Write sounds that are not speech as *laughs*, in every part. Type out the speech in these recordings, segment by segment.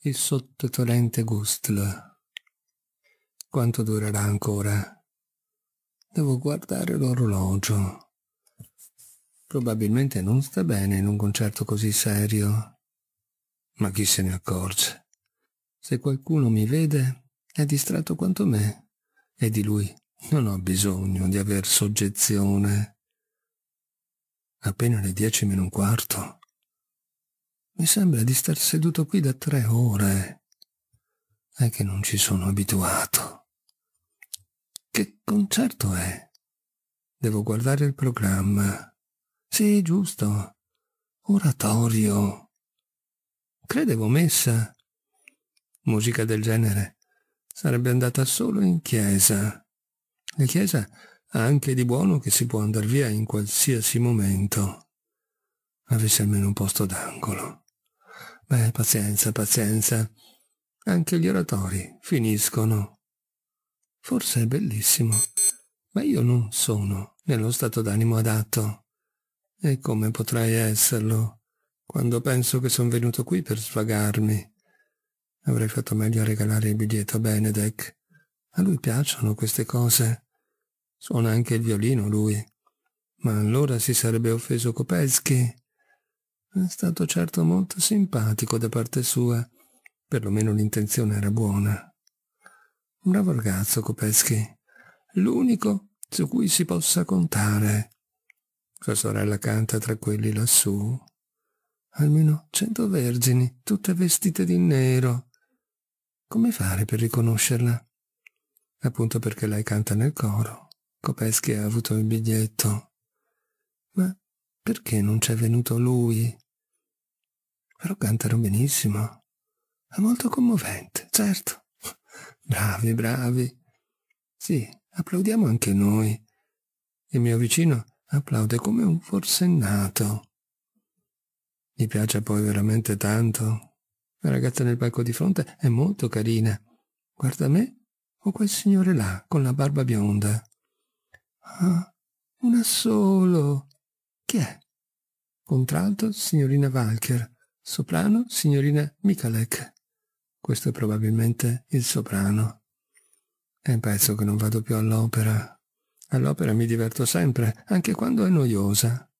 il sottotolente gustl. Quanto durerà ancora? Devo guardare l'orologio. Probabilmente non sta bene in un concerto così serio. Ma chi se ne accorge? Se qualcuno mi vede, è distratto quanto me. E di lui non ho bisogno di aver soggezione. Appena le dieci meno un quarto mi sembra di star seduto qui da tre ore. È che non ci sono abituato. Che concerto è? Devo guardare il programma. Sì, giusto. Oratorio. Credevo messa. Musica del genere sarebbe andata solo in chiesa. La chiesa ha anche di buono che si può andare via in qualsiasi momento. Avesse almeno un posto d'angolo. Beh, pazienza, pazienza. Anche gli oratori finiscono. Forse è bellissimo, ma io non sono nello stato d'animo adatto. E come potrei esserlo, quando penso che sono venuto qui per svagarmi? Avrei fatto meglio a regalare il biglietto a Benedek. A lui piacciono queste cose. Suona anche il violino lui. Ma allora si sarebbe offeso Kopelski. È stato certo molto simpatico da parte sua. Perlomeno l'intenzione era buona. Un Bravo ragazzo, Kopeschi. L'unico su cui si possa contare. Sua sorella canta tra quelli lassù. Almeno cento vergini, tutte vestite di nero. Come fare per riconoscerla? Appunto perché lei canta nel coro. Kopeschi ha avuto il biglietto. Ma perché non c'è venuto lui? però cantano benissimo. È molto commovente, certo. *laughs* Bravi, bravi. Sì, applaudiamo anche noi. Il mio vicino applaude come un forsennato. Mi piace poi veramente tanto. La ragazza nel palco di fronte è molto carina. Guarda me o quel signore là, con la barba bionda. Ah, una solo. Chi è? Contralto signorina Walker soprano signorina Michalek. Questo è probabilmente il soprano. È un pezzo che non vado più all'opera. All'opera mi diverto sempre, anche quando è noiosa.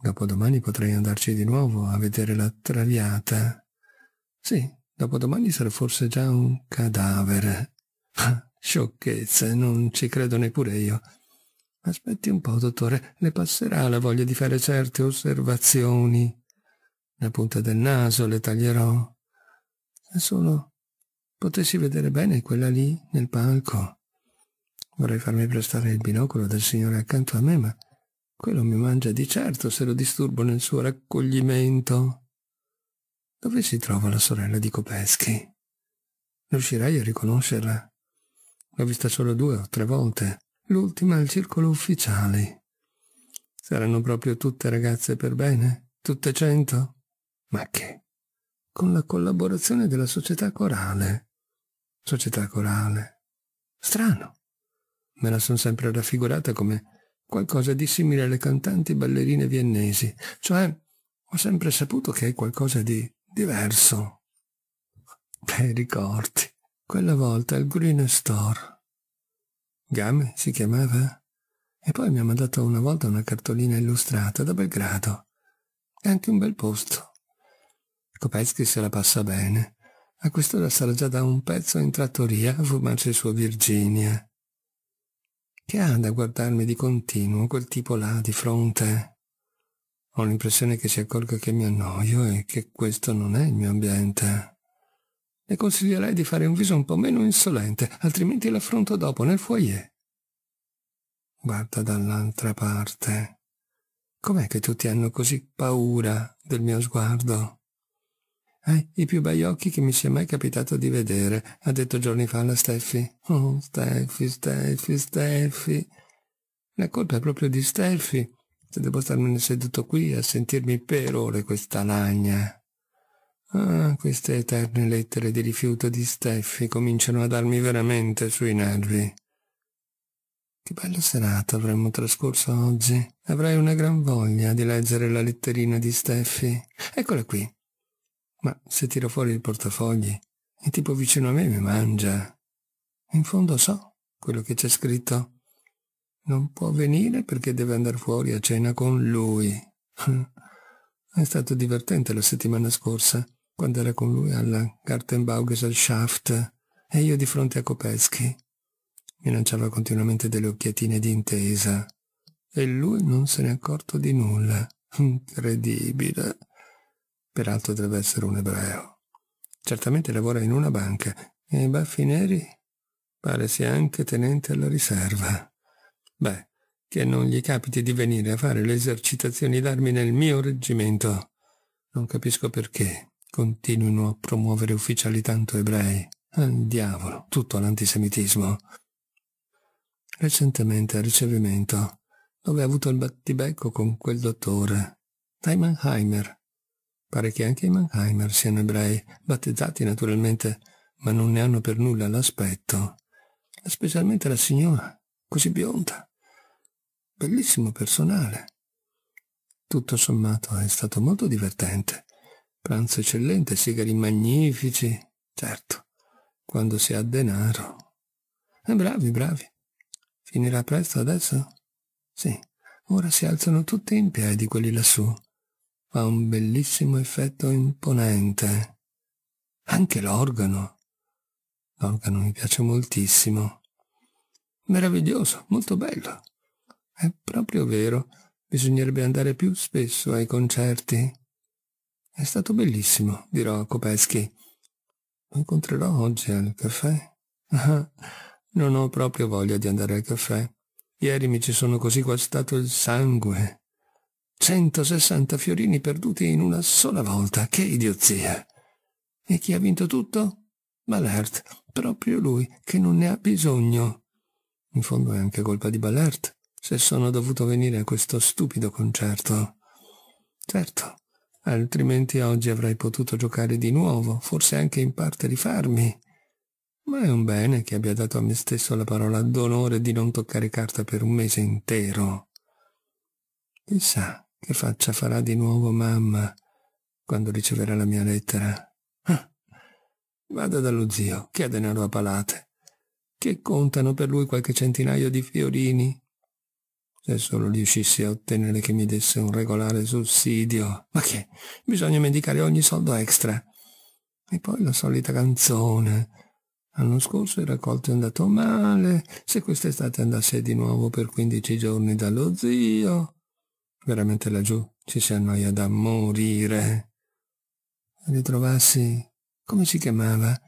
Dopodomani potrei andarci di nuovo a vedere la traviata. Sì, dopodomani sarà forse già un cadavere. Ah, sciocchezze, non ci credo neppure io. Aspetti un po', dottore, le passerà la voglia di fare certe osservazioni la punta del naso, le taglierò. Se solo potessi vedere bene quella lì nel palco. Vorrei farmi prestare il binocolo del signore accanto a me, ma quello mi mangia di certo se lo disturbo nel suo raccoglimento. Dove si trova la sorella di Copeschi? Riuscirai a riconoscerla? L'ho vista solo due o tre volte, l'ultima al circolo ufficiali. Saranno proprio tutte ragazze per bene? Tutte cento? ma che con la collaborazione della società corale. Società corale. Strano. Me la son sempre raffigurata come qualcosa di simile alle cantanti ballerine viennesi, cioè ho sempre saputo che è qualcosa di diverso. Beh, ricordi, quella volta al Green Store. Game si chiamava? E poi mi ha mandato una volta una cartolina illustrata da Belgrado. E anche un bel posto Kopecki se la passa bene. A quest'ora sarà già da un pezzo in trattoria a fumarsi il suo Virginia. Che ha da guardarmi di continuo quel tipo là di fronte? Ho l'impressione che si accorga che mi annoio e che questo non è il mio ambiente. Le consiglierei di fare un viso un po' meno insolente, altrimenti l'affronto dopo nel foyer. Guarda dall'altra parte. Com'è che tutti hanno così paura del mio sguardo? Hai i più bei occhi che mi sia mai capitato di vedere, ha detto giorni fa la Steffi. Oh, Steffi, Steffi, Steffi. La colpa è proprio di Steffi, se devo starmene seduto qui a sentirmi per ore questa lagna. Ah, queste eterne lettere di rifiuto di Steffi cominciano a darmi veramente sui nervi. Che bella serata avremmo trascorso oggi. Avrei una gran voglia di leggere la letterina di Steffi. Eccola qui. Ma se tiro fuori il portafogli, il tipo vicino a me mi mangia. In fondo so quello che c'è scritto. Non può venire perché deve andare fuori a cena con lui. *laughs* È stato divertente la settimana scorsa, quando era con lui alla Gartenbaugesellschaft e io di fronte a Kopeschi. Mi lanciava continuamente delle occhiatine di intesa. E lui non se n'è accorto di nulla. *laughs* Incredibile peraltro deve essere un ebreo. Certamente lavora in una banca e i baffi neri pare sia anche tenente alla riserva. Beh, che non gli capiti di venire a fare le esercitazioni d'armi nel mio reggimento. Non capisco perché continuino a promuovere ufficiali tanto ebrei. Al diavolo, tutto l'antisemitismo. Recentemente al ricevimento, dove ha avuto il battibecco con quel dottore, Heimenheimer, Pare che anche i Mannheimer siano ebrei, battezzati naturalmente, ma non ne hanno per nulla l'aspetto. Specialmente la signora, così bionda. Bellissimo personale. Tutto sommato è stato molto divertente. Pranzo eccellente, sigari magnifici. Certo, quando si ha denaro. Eh, bravi, bravi. Finirà presto adesso? Sì, ora si alzano tutti in piedi quelli lassù fa un bellissimo effetto imponente. Anche l'organo. L'organo mi piace moltissimo. Meraviglioso, molto bello. È proprio vero, bisognerebbe andare più spesso ai concerti. È stato bellissimo, dirò a Kopeschi. Lo incontrerò oggi al caffè. *laughs* non ho proprio voglia di andare al caffè. Ieri mi ci sono così guastato il sangue. 160 fiorini perduti in una sola volta, che idiozia! E chi ha vinto tutto? Ballert, proprio lui, che non ne ha bisogno. In fondo è anche colpa di Ballert, se sono dovuto venire a questo stupido concerto. Certo, altrimenti oggi avrei potuto giocare di nuovo, forse anche in parte rifarmi. Ma è un bene che abbia dato a me stesso la parola d'onore di non toccare carta per un mese intero. Chissà che faccia farà di nuovo mamma quando riceverà la mia lettera? Ah, vada dallo zio, chieda denaro a palate, che contano per lui qualche centinaio di fiorini. Se solo riuscissi a ottenere che mi desse un regolare sussidio. Ma che? Bisogna mendicare ogni soldo extra. E poi la solita canzone. L'anno scorso il raccolto è andato male, se quest'estate andasse di nuovo per quindici giorni dallo zio. Veramente laggiù ci si annoia da morire. Ritrovassi, come si chiamava?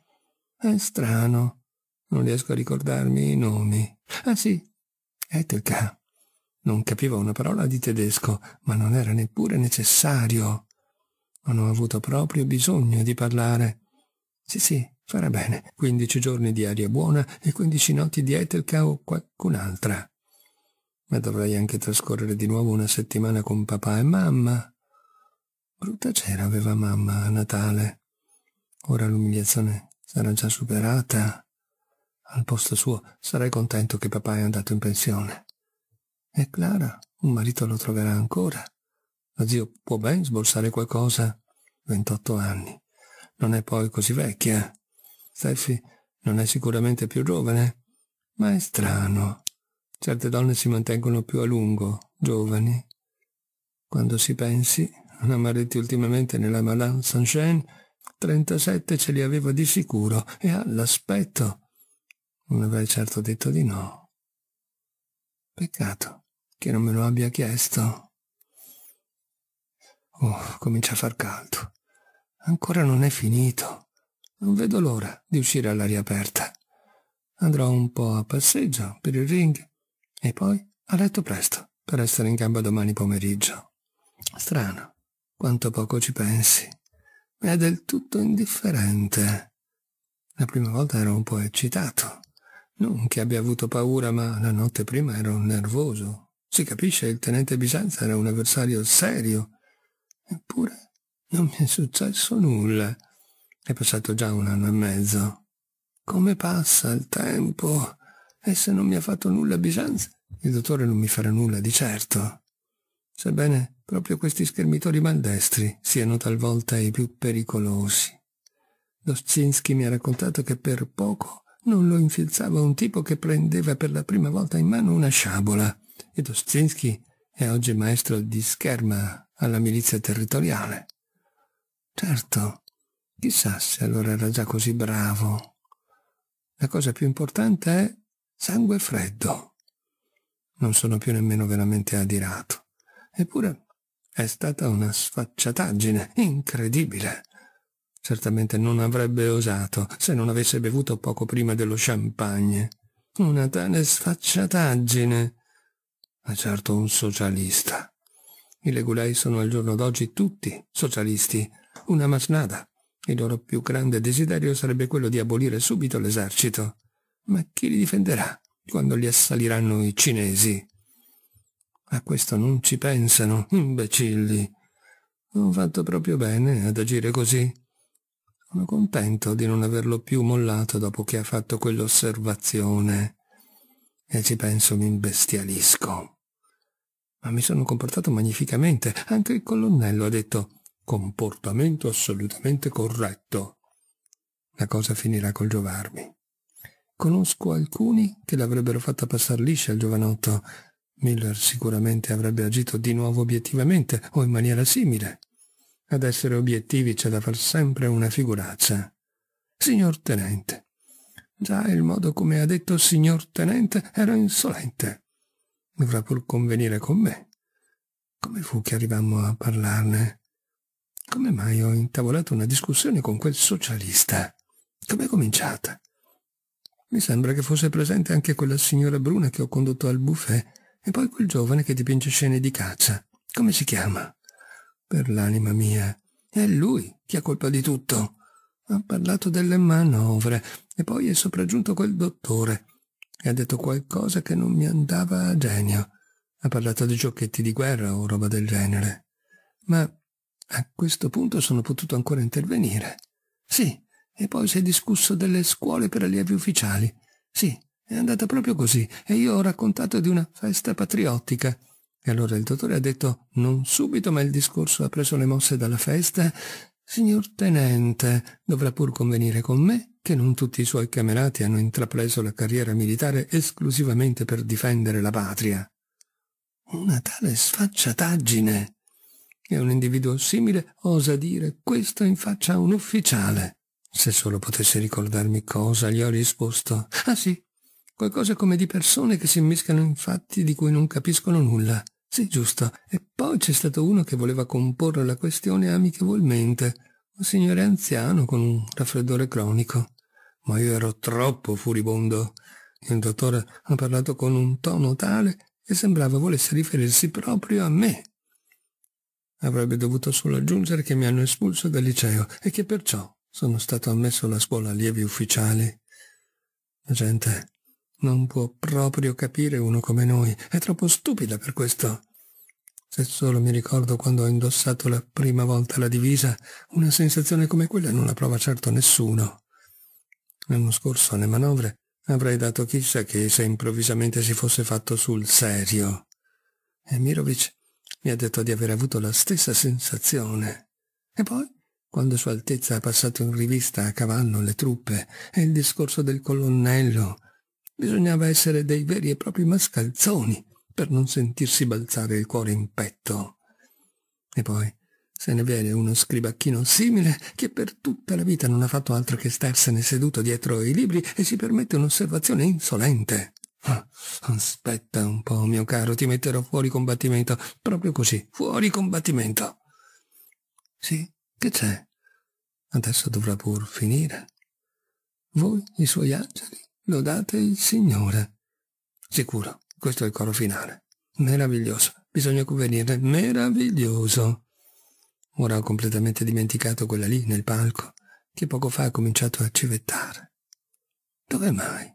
È strano. Non riesco a ricordarmi i nomi. Ah sì, Etelka. Non capivo una parola di tedesco, ma non era neppure necessario. Non ho avuto proprio bisogno di parlare. Sì, sì, farà bene. Quindici giorni di aria buona e quindici notti di Etelka o qualcun'altra ma dovrei anche trascorrere di nuovo una settimana con papà e mamma. Brutta cera aveva mamma a Natale. Ora l'umiliazione sarà già superata. Al posto suo sarei contento che papà è andato in pensione. E Clara, un marito lo troverà ancora. Lo zio può ben sborsare qualcosa. 28 anni. Non è poi così vecchia. Steffi non è sicuramente più giovane, ma è strano Certe donne si mantengono più a lungo, giovani. Quando si pensi, Namaretti ultimamente nella Madame Saint-Jean, 37 ce li aveva di sicuro e all'aspetto. Non avrei certo detto di no. Peccato che non me lo abbia chiesto. Oh, comincia a far caldo. Ancora non è finito. Non vedo l'ora di uscire all'aria aperta. Andrò un po' a passeggio per il ring e poi a letto presto, per essere in gamba domani pomeriggio. Strano, quanto poco ci pensi. Mi è del tutto indifferente. La prima volta ero un po' eccitato. Non che abbia avuto paura, ma la notte prima ero nervoso. Si capisce, il tenente Bisanza era un avversario serio. Eppure non mi è successo nulla. È passato già un anno e mezzo. Come passa il tempo? Essa non mi ha fatto nulla a Bisanza. Il dottore non mi farà nulla di certo. Sebbene proprio questi schermitori maldestri siano talvolta i più pericolosi. Dostzinski mi ha raccontato che per poco non lo infilzava un tipo che prendeva per la prima volta in mano una sciabola. E Dostzinski è oggi maestro di scherma alla milizia territoriale. Certo, chissà se allora era già così bravo. La cosa più importante è sangue freddo. Non sono più nemmeno veramente adirato. Eppure è stata una sfacciataggine incredibile. Certamente non avrebbe osato se non avesse bevuto poco prima dello champagne. Una tale sfacciataggine. Ma certo un socialista. I legulei sono al giorno d'oggi tutti socialisti. Una masnada. Il loro più grande desiderio sarebbe quello di abolire subito l'esercito. Ma chi li difenderà quando li assaliranno i cinesi? A questo non ci pensano, imbecilli. Ho fatto proprio bene ad agire così. Sono contento di non averlo più mollato dopo che ha fatto quell'osservazione. E ci penso mi imbestialisco. Ma mi sono comportato magnificamente. Anche il colonnello ha detto comportamento assolutamente corretto. La cosa finirà col giovarmi. Conosco alcuni che l'avrebbero fatta passar liscia al giovanotto. Miller sicuramente avrebbe agito di nuovo obiettivamente o in maniera simile. Ad essere obiettivi c'è da far sempre una figuraccia. Signor Tenente. Già il modo come ha detto signor Tenente era insolente. Dovrà pur convenire con me. Come fu che arrivammo a parlarne? Come mai ho intavolato una discussione con quel socialista? Com'è cominciata? Mi sembra che fosse presente anche quella signora bruna che ho condotto al buffet e poi quel giovane che dipinge scene di caccia. Come si chiama? Per l'anima mia. È lui che ha colpa di tutto. Ha parlato delle manovre e poi è sopraggiunto quel dottore e ha detto qualcosa che non mi andava a genio. Ha parlato di giochetti di guerra o roba del genere. Ma a questo punto sono potuto ancora intervenire. Sì, e poi si è discusso delle scuole per allievi ufficiali. Sì, è andata proprio così, e io ho raccontato di una festa patriottica. E allora il dottore ha detto, non subito, ma il discorso ha preso le mosse dalla festa. Signor tenente, dovrà pur convenire con me che non tutti i suoi camerati hanno intrapreso la carriera militare esclusivamente per difendere la patria. Una tale sfacciataggine! E un individuo simile osa dire questo in faccia a un ufficiale. Se solo potesse ricordarmi cosa, gli ho risposto. Ah sì, qualcosa come di persone che si immischiano in fatti di cui non capiscono nulla. Sì, giusto. E poi c'è stato uno che voleva comporre la questione amichevolmente. Un signore anziano con un raffreddore cronico. Ma io ero troppo furibondo. Il dottore ha parlato con un tono tale che sembrava volesse riferirsi proprio a me. Avrebbe dovuto solo aggiungere che mi hanno espulso dal liceo e che perciò sono stato ammesso alla scuola allievi ufficiali. La gente non può proprio capire uno come noi. È troppo stupida per questo. Se solo mi ricordo quando ho indossato la prima volta la divisa, una sensazione come quella non la prova certo nessuno. L'anno scorso, alle manovre, avrei dato chissà che se improvvisamente si fosse fatto sul serio. E Mirovic mi ha detto di aver avuto la stessa sensazione. E poi quando Sua Altezza ha passato in rivista a cavallo le truppe e il discorso del colonnello. Bisognava essere dei veri e propri mascalzoni per non sentirsi balzare il cuore in petto. E poi se ne viene uno scribacchino simile che per tutta la vita non ha fatto altro che starsene seduto dietro i libri e si permette un'osservazione insolente. Ah, aspetta un po', mio caro, ti metterò fuori combattimento. Proprio così, fuori combattimento. Sì, che c'è? Adesso dovrà pur finire. Voi, i suoi angeli, lodate il Signore. Sicuro, questo è il coro finale. Meraviglioso, bisogna convenire, meraviglioso. Ora ho completamente dimenticato quella lì nel palco, che poco fa ha cominciato a civettare. Dove mai?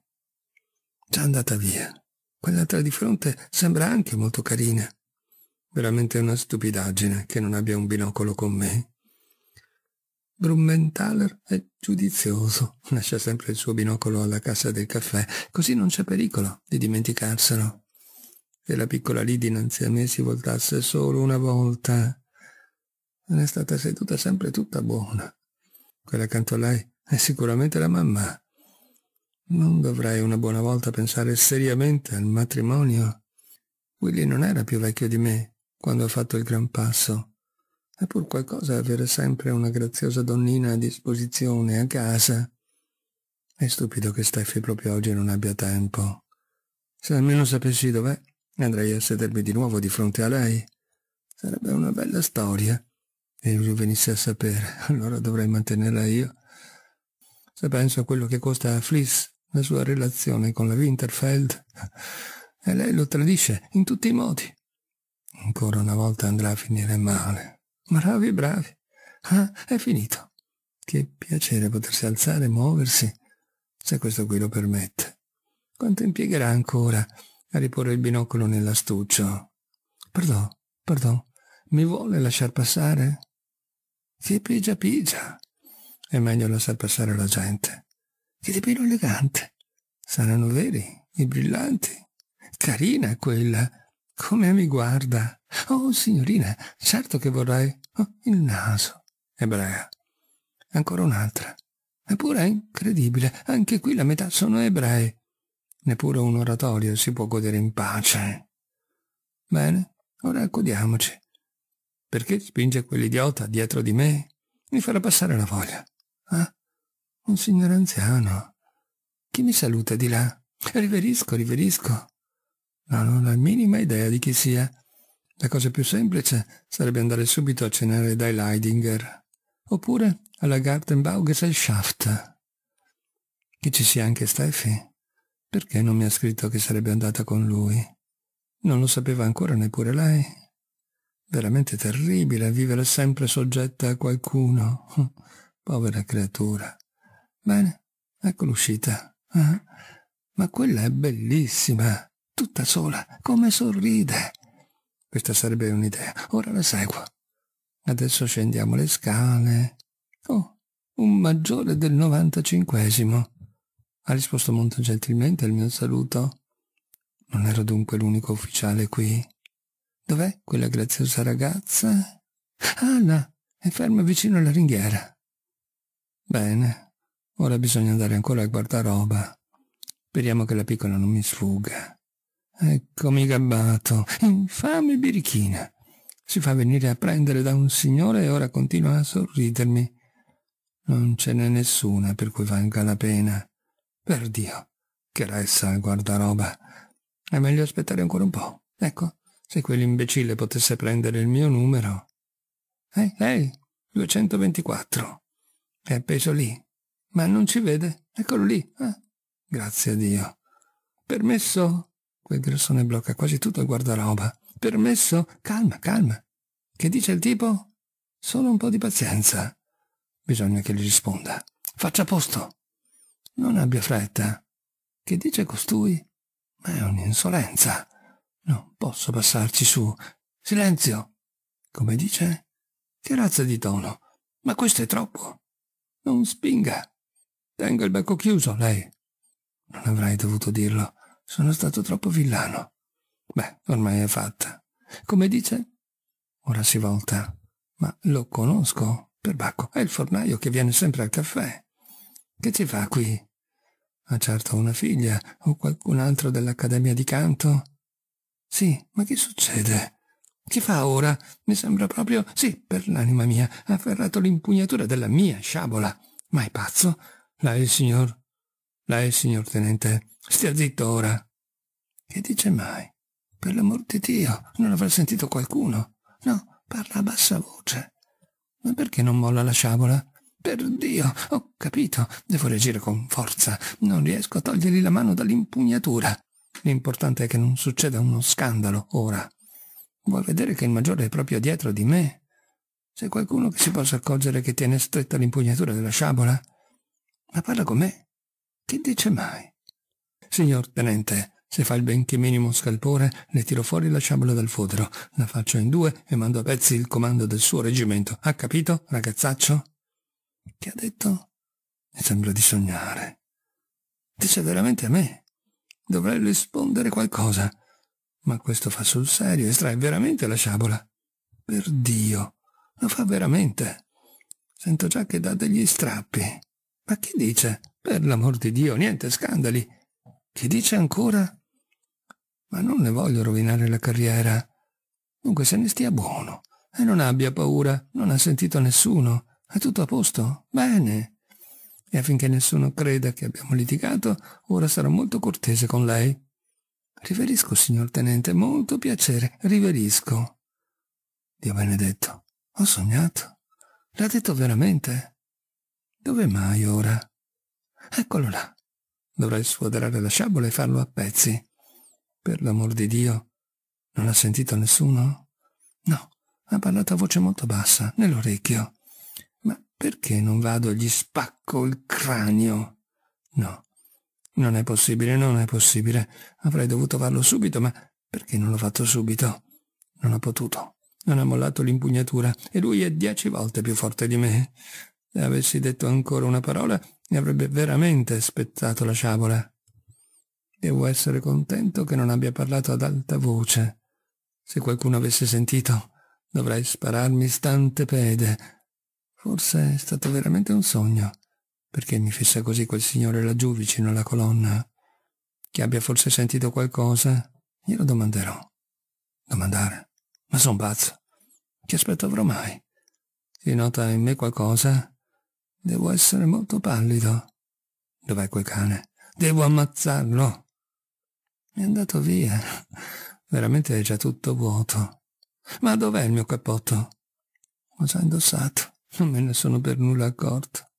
Già andata via. Quell'altra di fronte sembra anche molto carina. Veramente una stupidaggine che non abbia un binocolo con me. Brummenthaler è giudizioso, lascia sempre il suo binocolo alla cassa del caffè, così non c'è pericolo di dimenticarselo. Se la piccola lì dinanzi a me si voltasse solo una volta... Non è stata seduta sempre tutta buona. Quella accanto a lei è sicuramente la mamma. Non dovrei una buona volta pensare seriamente al matrimonio. Willy non era più vecchio di me quando ha fatto il gran passo. È pur qualcosa avere sempre una graziosa donnina a disposizione a casa. È stupido che Steffi proprio oggi non abbia tempo. Se almeno sapessi dov'è, andrei a sedermi di nuovo di fronte a lei. Sarebbe una bella storia. E io venisse a sapere, *laughs* allora dovrei mantenerla io. Se penso a quello che costa a Fliss la sua relazione con la Winterfeld, *laughs* e lei lo tradisce in tutti i modi. Ancora una volta andrà a finire male. Bravi, bravi. Ah, è finito. Che piacere potersi alzare e muoversi, se questo qui lo permette. Quanto impiegherà ancora a riporre il binocolo nell'astuccio? Perdò, perdò, mi vuole lasciar passare? Che pigia pigia. È meglio lasciar passare la gente. Che di elegante. Saranno veri, i brillanti. Carina quella. Come mi guarda. Oh, signorina, certo che vorrai Ah, il naso, ebrea. Ancora un'altra. Eppure è incredibile, anche qui la metà sono ebrei. Neppure un oratorio si può godere in pace. Bene, ora accodiamoci. Perché spinge quell'idiota dietro di me? Mi farà passare la voglia. Ah, un signore anziano. Chi mi saluta di là? Riverisco, riverisco. Non ho la minima idea di chi sia. La cosa più semplice sarebbe andare subito a cenare dai Leidinger, oppure alla Gartenbaugesellschaft. Che ci sia anche Steffi? Perché non mi ha scritto che sarebbe andata con lui? Non lo sapeva ancora neppure lei. Veramente terribile vivere sempre soggetta a qualcuno. *laughs* Povera creatura. Bene, ecco l'uscita. Ah, ma quella è bellissima, tutta sola, come sorride. Questa sarebbe un'idea. Ora la seguo. Adesso scendiamo le scale. Oh, un maggiore del 95esimo. Ha risposto molto gentilmente al mio saluto. Non ero dunque l'unico ufficiale qui. Dov'è quella graziosa ragazza? Anna, ah, è ferma vicino alla ringhiera. Bene, ora bisogna andare ancora a guardaroba. Speriamo che la piccola non mi sfugga. Eccomi gabbato, infame birichina. Si fa venire a prendere da un signore e ora continua a sorridermi. Non ce n'è nessuna per cui valga la pena. Per Dio, che ressa al guardaroba. È meglio aspettare ancora un po'. Ecco, se quell'imbecille potesse prendere il mio numero. Eh, lei, 224. È appeso lì. Ma non ci vede. Eccolo lì. Eh? Grazie a Dio. Permesso? Quel grossone blocca quasi tutto il guardaroba. Permesso? Calma, calma. Che dice il tipo? Solo un po' di pazienza. Bisogna che gli risponda. Faccia posto. Non abbia fretta. Che dice costui? Ma è un'insolenza. Non posso passarci su. Silenzio. Come dice? Che razza di tono. Ma questo è troppo. Non spinga. Tengo il becco chiuso, lei. Non avrei dovuto dirlo. Sono stato troppo villano. Beh, ormai è fatta. Come dice? Ora si volta. Ma lo conosco, perbacco. È il fornaio che viene sempre al caffè. Che ci fa qui? Ha certo una figlia o qualcun altro dell'accademia di canto? Sì, ma che succede? Che fa ora? Mi sembra proprio, sì, per l'anima mia, ha afferrato l'impugnatura della mia sciabola. Ma è pazzo? Lei, signor. Lei, signor tenente. Stia zitto ora. Che dice mai? Per l'amor di Dio, non avrà sentito qualcuno? No, parla a bassa voce. Ma perché non molla la sciabola? Per Dio, ho capito, devo reagire con forza. Non riesco a togliergli la mano dall'impugnatura. L'importante è che non succeda uno scandalo ora. Vuoi vedere che il maggiore è proprio dietro di me? C'è qualcuno che si possa accorgere che tiene stretta l'impugnatura della sciabola? Ma parla con me. Che dice mai? Signor tenente, se fa il benché minimo scalpore, le tiro fuori la ciabola dal fodero, la faccio in due e mando a pezzi il comando del suo reggimento. Ha capito, ragazzaccio? Che ha detto? Mi sembra di sognare. Dice veramente a me. Dovrei rispondere qualcosa. Ma questo fa sul serio, estrae veramente la sciabola. Per Dio, lo fa veramente. Sento già che dà degli strappi. Ma chi dice? Per l'amor di Dio, niente scandali. Che dice ancora? Ma non ne voglio rovinare la carriera. Dunque se ne stia buono e non abbia paura, non ha sentito nessuno. È tutto a posto? Bene. E affinché nessuno creda che abbiamo litigato, ora sarò molto cortese con lei. Riverisco, signor tenente, molto piacere, riverisco. Dio benedetto, ho sognato. L'ha detto veramente? Dove mai ora? Eccolo là, Dovrai sfoderare la sciabola e farlo a pezzi. Per l'amor di Dio, non ha sentito nessuno? No, ha parlato a voce molto bassa, nell'orecchio. Ma perché non vado e gli spacco il cranio? No, non è possibile, non è possibile. Avrei dovuto farlo subito, ma perché non l'ho fatto subito? Non ho potuto. Non ha mollato l'impugnatura e lui è dieci volte più forte di me. Se avessi detto ancora una parola, mi avrebbe veramente spettato la sciabola. Devo essere contento che non abbia parlato ad alta voce. Se qualcuno avesse sentito, dovrei spararmi stante pede. Forse è stato veramente un sogno. Perché mi fissa così quel signore laggiù vicino alla colonna? Che abbia forse sentito qualcosa? Glielo domanderò. Domandare? Ma son pazzo. Che aspetto avrò mai? Si nota in me qualcosa? Devo essere molto pallido. Dov'è quel cane? Devo ammazzarlo. È andato via. Veramente è già tutto vuoto. Ma dov'è il mio cappotto? L'ho già indossato. Non me ne sono per nulla accorto.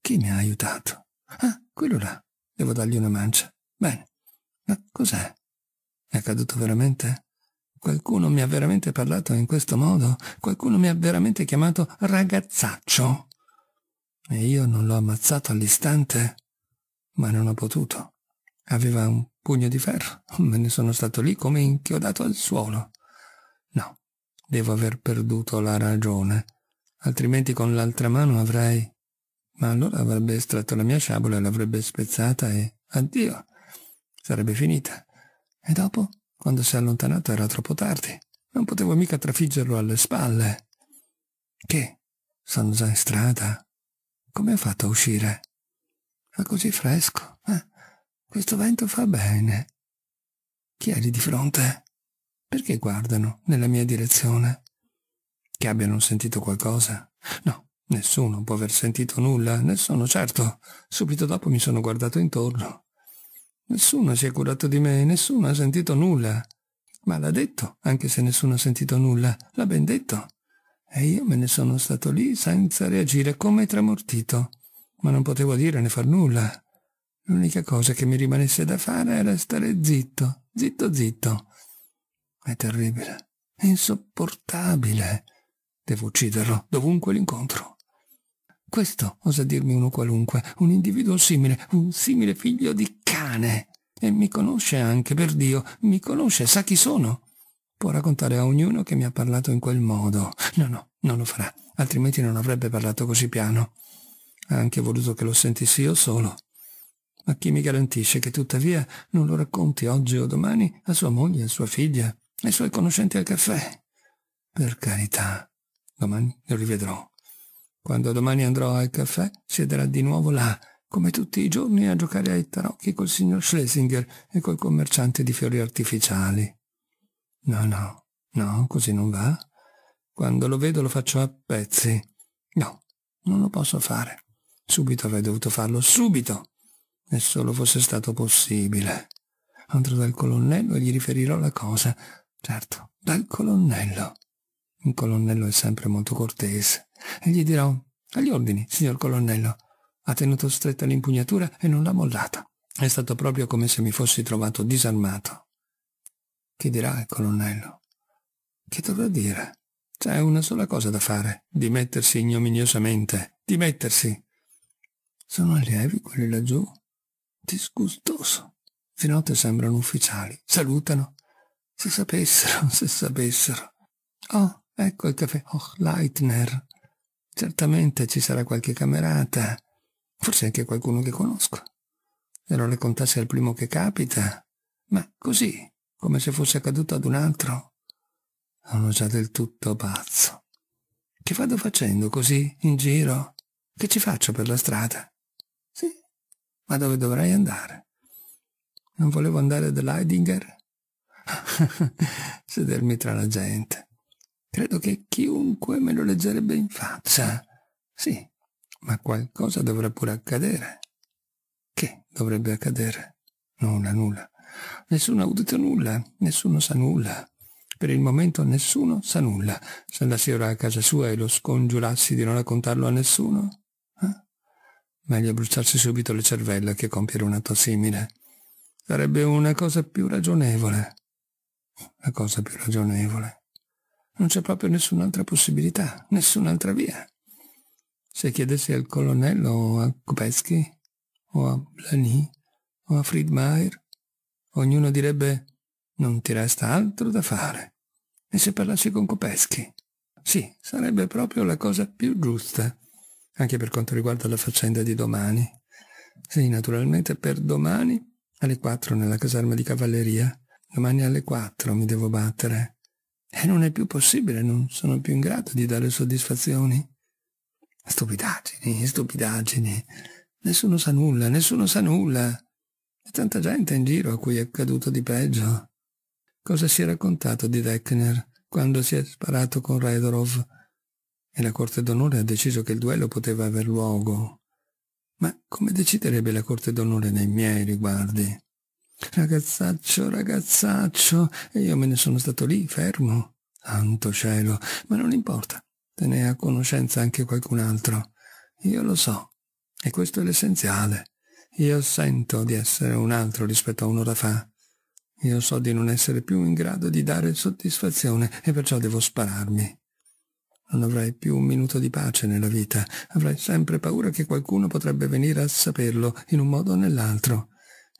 Chi mi ha aiutato? Ah, quello là. Devo dargli una mancia. Bene. Ma cos'è? È accaduto veramente? Qualcuno mi ha veramente parlato in questo modo? Qualcuno mi ha veramente chiamato ragazzaccio? E io non l'ho ammazzato all'istante, ma non ho potuto. Aveva un pugno di ferro. *laughs* Me ne sono stato lì come inchiodato al suolo. No, devo aver perduto la ragione, altrimenti con l'altra mano avrei... Ma allora avrebbe estratto la mia sciabola e l'avrebbe spezzata e... Addio! Sarebbe finita. E dopo, quando si è allontanato, era troppo tardi. Non potevo mica trafiggerlo alle spalle. Che? Sono già in strada. Come ha fatto a uscire? Fa così fresco. Eh, questo vento fa bene. Chi eri di fronte? Perché guardano nella mia direzione? Che abbiano sentito qualcosa? No, nessuno può aver sentito nulla, ne sono certo. Subito dopo mi sono guardato intorno. Nessuno si è curato di me, nessuno ha sentito nulla. Ma l'ha detto, anche se nessuno ha sentito nulla, l'ha ben detto. E io me ne sono stato lì senza reagire, come tramortito. Ma non potevo dire né far nulla. L'unica cosa che mi rimanesse da fare era stare zitto, zitto, zitto. È terribile, è insopportabile. Devo ucciderlo, dovunque l'incontro. Questo osa dirmi uno qualunque, un individuo simile, un simile figlio di cane. E mi conosce anche, per Dio, mi conosce, sa chi sono. Può raccontare a ognuno che mi ha parlato in quel modo. No, no, non lo farà, altrimenti non avrebbe parlato così piano. Ha anche voluto che lo sentissi io solo. Ma chi mi garantisce che tuttavia non lo racconti oggi o domani a sua moglie, a sua figlia, ai suoi conoscenti al caffè? Per carità, domani lo rivedrò. Quando domani andrò al caffè, siederà di nuovo là, come tutti i giorni, a giocare ai tarocchi col signor Schlesinger e col commerciante di fiori artificiali. No, no, no, così non va. Quando lo vedo lo faccio a pezzi. No, non lo posso fare. Subito avrei dovuto farlo, subito! E solo fosse stato possibile. Andrò dal colonnello e gli riferirò la cosa. Certo, dal colonnello. Il colonnello è sempre molto cortese. E gli dirò, agli ordini, signor colonnello. Ha tenuto stretta l'impugnatura e non l'ha mollata. È stato proprio come se mi fossi trovato disarmato. Che dirà il colonnello? Che dovrà dire? C'è una sola cosa da fare, dimettersi ignominiosamente, dimettersi. Sono allievi quelli laggiù. Disgustoso. Finotte sembrano ufficiali, salutano. Se sapessero, se sapessero. Oh, ecco il caffè Hochleitner. Oh, Certamente ci sarà qualche camerata, forse anche qualcuno che conosco. Se non le contassi al primo che capita. Ma così, come se fosse accaduto ad un altro? Sono già del tutto pazzo. Che vado facendo così, in giro? Che ci faccio per la strada? Sì, ma dove dovrei andare? Non volevo andare da Leidinger? *laughs* Sedermi tra la gente. Credo che chiunque me lo leggerebbe in faccia. Sì, ma qualcosa dovrà pure accadere. Che dovrebbe accadere? Nulla, nulla. Nessuno ha udito nulla, nessuno sa nulla. Per il momento nessuno sa nulla. Se andassi ora a casa sua e lo scongiurassi di non raccontarlo a nessuno? Eh? Meglio bruciarsi subito le cervella che compiere un atto simile. Sarebbe una cosa più ragionevole. La cosa più ragionevole. Non c'è proprio nessun'altra possibilità, nessun'altra via. Se chiedessi al colonnello o a Kopetsky o a Blani o a Friedmeier ognuno direbbe non ti resta altro da fare. E se parlassi con Copeschi? Sì, sarebbe proprio la cosa più giusta, anche per quanto riguarda la faccenda di domani. Sì, naturalmente per domani alle quattro nella caserma di cavalleria. Domani alle quattro mi devo battere. E non è più possibile, non sono più in grado di dare soddisfazioni. Stupidaggini, stupidaggini. Nessuno sa nulla, nessuno sa nulla. C'è tanta gente in giro a cui è accaduto di peggio. Cosa si è raccontato di Reckner quando si è sparato con Redorov? E la Corte d'Onore ha deciso che il duello poteva aver luogo. Ma come deciderebbe la Corte d'Onore nei miei riguardi? Ragazzaccio, ragazzaccio, e io me ne sono stato lì, fermo. Santo cielo, ma non importa, te ne ha conoscenza anche qualcun altro. Io lo so, e questo è l'essenziale. Io sento di essere un altro rispetto a un'ora fa. Io so di non essere più in grado di dare soddisfazione e perciò devo spararmi. Non avrai più un minuto di pace nella vita, avrai sempre paura che qualcuno potrebbe venire a saperlo in un modo o nell'altro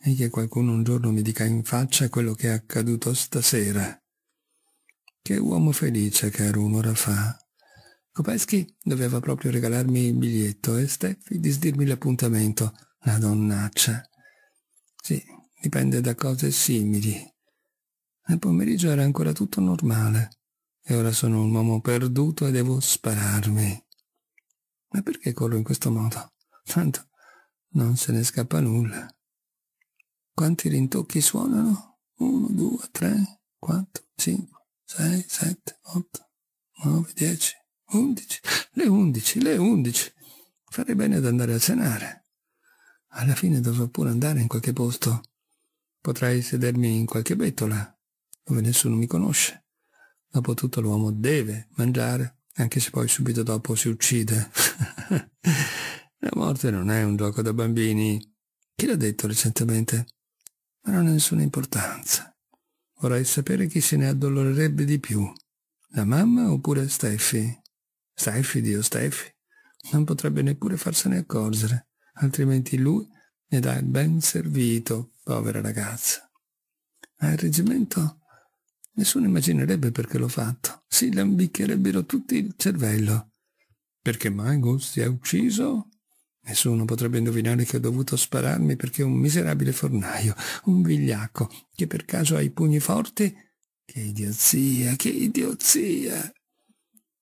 e che qualcuno un giorno mi dica in faccia quello che è accaduto stasera. Che uomo felice che ero un'ora fa. Kopeschi doveva proprio regalarmi il biglietto e Steffi disdirmi l'appuntamento una donnaccia. Sì, dipende da cose simili. Nel pomeriggio era ancora tutto normale e ora sono un uomo perduto e devo spararmi. Ma perché corro in questo modo? Tanto non se ne scappa nulla. Quanti rintocchi suonano? Uno, due, tre, quattro, cinque, sei, sette, otto, nove, dieci, undici. le undici, le undici. Farei bene ad andare a cenare. Alla fine dovrò pure andare in qualche posto. Potrei sedermi in qualche bettola, dove nessuno mi conosce. Dopotutto l'uomo deve mangiare, anche se poi subito dopo si uccide. *laughs* La morte non è un gioco da bambini. Chi l'ha detto recentemente? Ma non ha nessuna importanza. Vorrei sapere chi se ne addolorerebbe di più. La mamma oppure Steffi? Steffi, Dio Steffi. Non potrebbe neppure farsene accorgere altrimenti lui ne dà il ben servito, povera ragazza. Ma il reggimento? Nessuno immaginerebbe perché l'ho fatto. Si lambicchierebbero tutti il cervello. Perché Magus si è ucciso? Nessuno potrebbe indovinare che ho dovuto spararmi perché un miserabile fornaio, un vigliacco, che per caso ha i pugni forti... Che idiozia, che idiozia!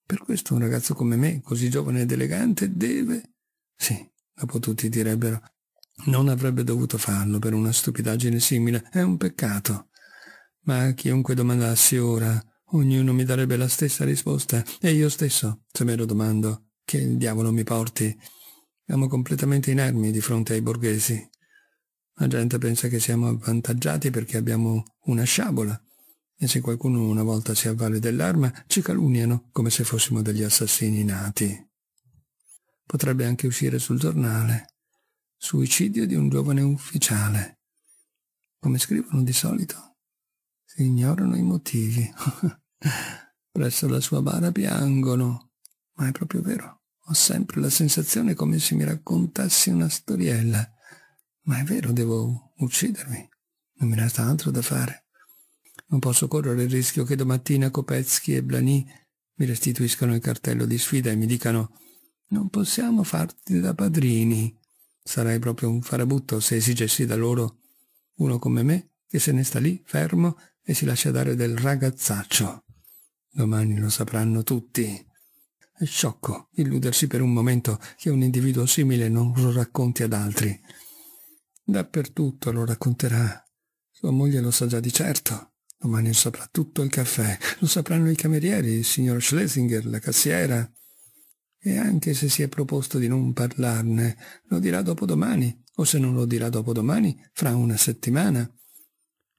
Per questo un ragazzo come me, così giovane ed elegante, deve... Sì, Dopo tutti direbbero non avrebbe dovuto farlo per una stupidaggine simile, è un peccato. Ma a chiunque domandassi ora, ognuno mi darebbe la stessa risposta, e io stesso, se me lo domando, che il diavolo mi porti. Siamo completamente inermi di fronte ai borghesi. La gente pensa che siamo avvantaggiati perché abbiamo una sciabola, e se qualcuno una volta si avvale dell'arma, ci calunniano come se fossimo degli assassini nati potrebbe anche uscire sul giornale. Suicidio di un giovane ufficiale. Come scrivono di solito. Si ignorano i motivi. *laughs* Presso la sua bara piangono. Ma è proprio vero. Ho sempre la sensazione come se mi raccontassi una storiella. Ma è vero, devo uccidermi. Non mi resta altro da fare. Non posso correre il rischio che domattina Kopetsky e Blani mi restituiscano il cartello di sfida e mi dicano non possiamo farti da padrini. Sarei proprio un farabutto se esigessi da loro uno come me che se ne sta lì, fermo, e si lascia dare del ragazzaccio. Domani lo sapranno tutti. È sciocco illudersi per un momento che un individuo simile non lo racconti ad altri. Dappertutto lo racconterà. Sua moglie lo sa già di certo. Domani lo saprà tutto il caffè. Lo sapranno i camerieri, il signor Schlesinger, la cassiera. E anche se si è proposto di non parlarne, lo dirà dopo domani, o se non lo dirà dopo domani, fra una settimana.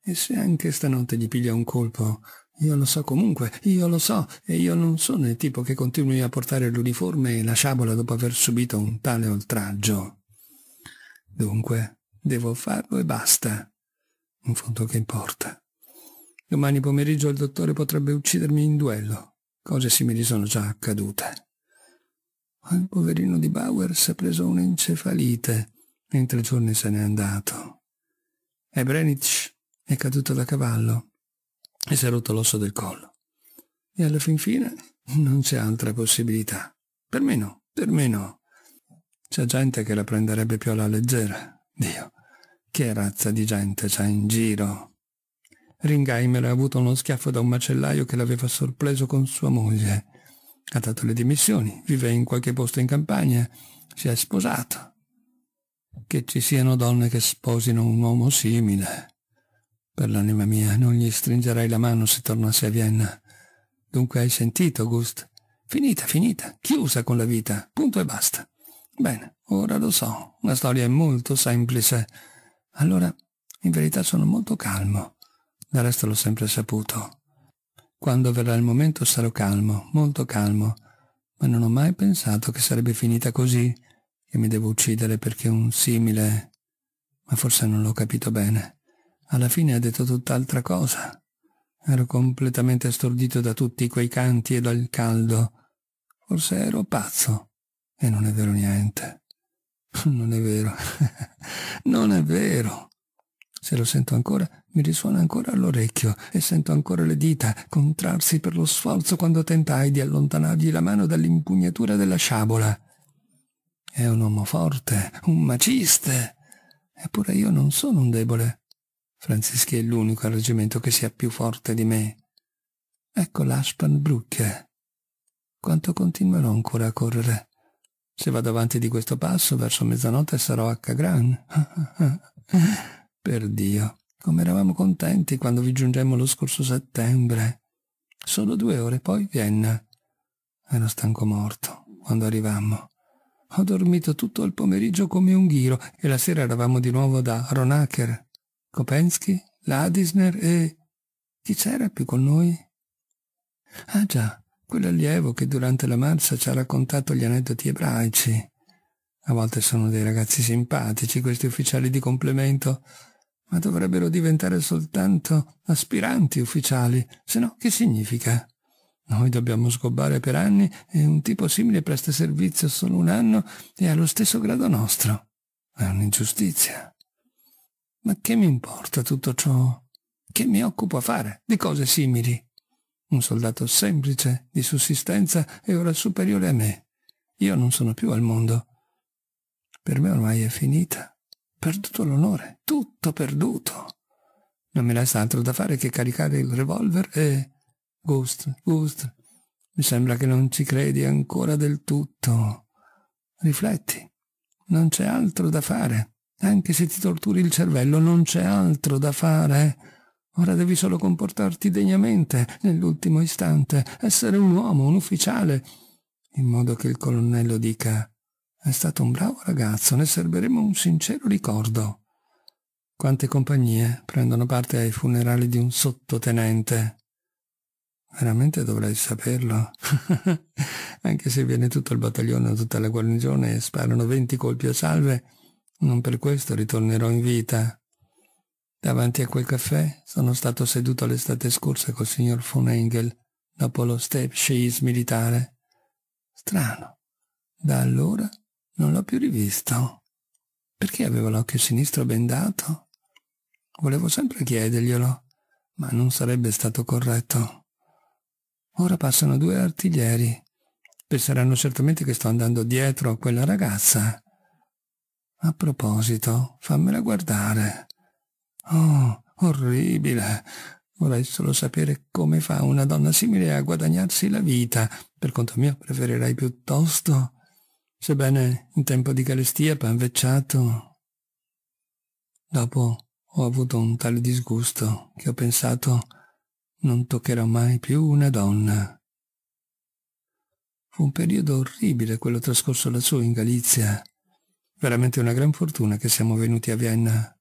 E se anche stanotte gli piglia un colpo, io lo so comunque, io lo so, e io non sono il tipo che continui a portare l'uniforme e la sciabola dopo aver subito un tale oltraggio. Dunque, devo farlo e basta. In fondo che importa. Domani pomeriggio il dottore potrebbe uccidermi in duello. Cose simili sono già accadute. Al poverino di Bauer s'è preso un'encefalite mentre giorni se n'è andato. E Brenich è caduto da cavallo e si è rotto l'osso del collo. E alla fin fine non c'è altra possibilità. Per me no, per me no. C'è gente che la prenderebbe più alla leggera. Dio, che razza di gente c'è in giro. Ringheimer ha avuto uno schiaffo da un macellaio che l'aveva sorpreso con sua moglie ha dato le dimissioni, vive in qualche posto in campagna, si è sposato. Che ci siano donne che sposino un uomo simile. Per l'anima mia, non gli stringerei la mano se tornasse a Vienna. Dunque hai sentito, Gust? Finita, finita, chiusa con la vita, punto e basta. Bene, ora lo so, la storia è molto semplice. Allora, in verità sono molto calmo. Del resto l'ho sempre saputo. Quando verrà il momento sarò calmo, molto calmo, ma non ho mai pensato che sarebbe finita così, che mi devo uccidere perché un simile... Ma forse non l'ho capito bene. Alla fine ha detto tutt'altra cosa. Ero completamente stordito da tutti quei canti e dal caldo. Forse ero pazzo. E non è vero niente. *laughs* Non è vero. *laughs* non è vero. Se lo sento ancora, mi risuona ancora all'orecchio e sento ancora le dita contrarsi per lo sforzo quando tentai di allontanargli la mano dall'impugnatura della sciabola. È un uomo forte, un maciste. Eppure io non sono un debole. Francischi è l'unico al reggimento che sia più forte di me. Ecco l'Aspanbrucche. Quanto continuerò ancora a correre? Se vado avanti di questo passo, verso mezzanotte sarò a Cagran. *laughs* per Dio come eravamo contenti quando vi giungemmo lo scorso settembre. Solo due ore poi Vienna. Ero stanco morto quando arrivammo. Ho dormito tutto il pomeriggio come un ghiro e la sera eravamo di nuovo da Ronacher, Kopensky, Ladisner e... chi c'era più con noi? Ah già, quell'allievo che durante la marcia ci ha raccontato gli aneddoti ebraici. A volte sono dei ragazzi simpatici questi ufficiali di complemento ma dovrebbero diventare soltanto aspiranti ufficiali, se no che significa? Noi dobbiamo sgobbare per anni e un tipo simile presta servizio solo un anno e allo stesso grado nostro. È un'ingiustizia. Ma che mi importa tutto ciò? Che mi occupo a fare di cose simili? Un soldato semplice, di sussistenza è ora superiore a me. Io non sono più al mondo. Per me ormai è finita. Perduto l'onore, tutto perduto. Non mi resta altro da fare che caricare il revolver e... Gust, Gust, mi sembra che non ci credi ancora del tutto. Rifletti, non c'è altro da fare. Anche se ti torturi il cervello, non c'è altro da fare. Ora devi solo comportarti degnamente, nell'ultimo istante, essere un uomo, un ufficiale, in modo che il colonnello dica è stato un bravo ragazzo, ne serberemo un sincero ricordo. Quante compagnie prendono parte ai funerali di un sottotenente? Veramente dovrei saperlo. *laughs* Anche se viene tutto il battaglione o tutta la guarnigione e sparano venti colpi a salve, non per questo ritornerò in vita. Davanti a quel caffè sono stato seduto l'estate scorsa col signor von Engel dopo lo step sceis militare. Strano. Da allora non l'ho più rivisto. Perché aveva l'occhio sinistro bendato? Volevo sempre chiederglielo, ma non sarebbe stato corretto. Ora passano due artiglieri. Penseranno certamente che sto andando dietro a quella ragazza. A proposito, fammela guardare. Oh, orribile. Vorrei solo sapere come fa una donna simile a guadagnarsi la vita. Per conto mio preferirei piuttosto sebbene in tempo di carestia, pan vecciato, dopo ho avuto un tale disgusto che ho pensato non toccherò mai più una donna. Fu un periodo orribile quello trascorso lassù in Galizia. Veramente una gran fortuna che siamo venuti a Vienna.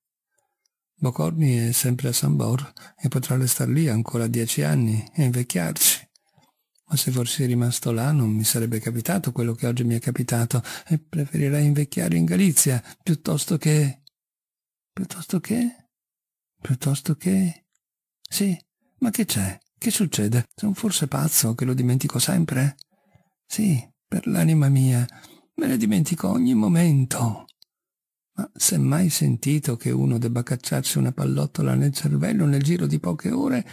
Bocorni è sempre a San Bor e potrà restare lì ancora dieci anni e invecchiarci ma se fossi rimasto là non mi sarebbe capitato quello che oggi mi è capitato e preferirei invecchiare in Galizia piuttosto che... piuttosto che... piuttosto che... Sì, ma che c'è? Che succede? Sono forse pazzo che lo dimentico sempre? Sì, per l'anima mia, me ne dimentico ogni momento. Ma s'è mai sentito che uno debba cacciarsi una pallottola nel cervello nel giro di poche ore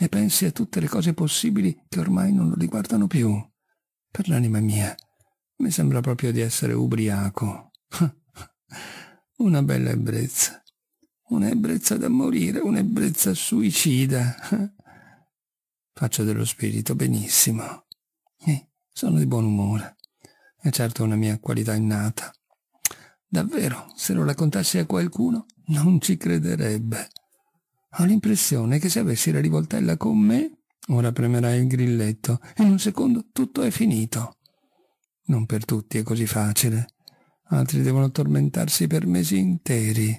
e pensi a tutte le cose possibili che ormai non lo riguardano più. Per l'anima mia, mi sembra proprio di essere ubriaco. *laughs* Una bella ebbrezza. Un'ebbrezza da morire, un'ebbrezza suicida. *laughs* Faccio dello spirito benissimo. Eh, sono di buon umore. È certo una mia qualità innata. Davvero, se lo raccontassi a qualcuno, non ci crederebbe. Ho l'impressione che se avessi la rivoltella con me... Ora premerai il grilletto. In un secondo tutto è finito. Non per tutti è così facile. Altri devono tormentarsi per mesi interi.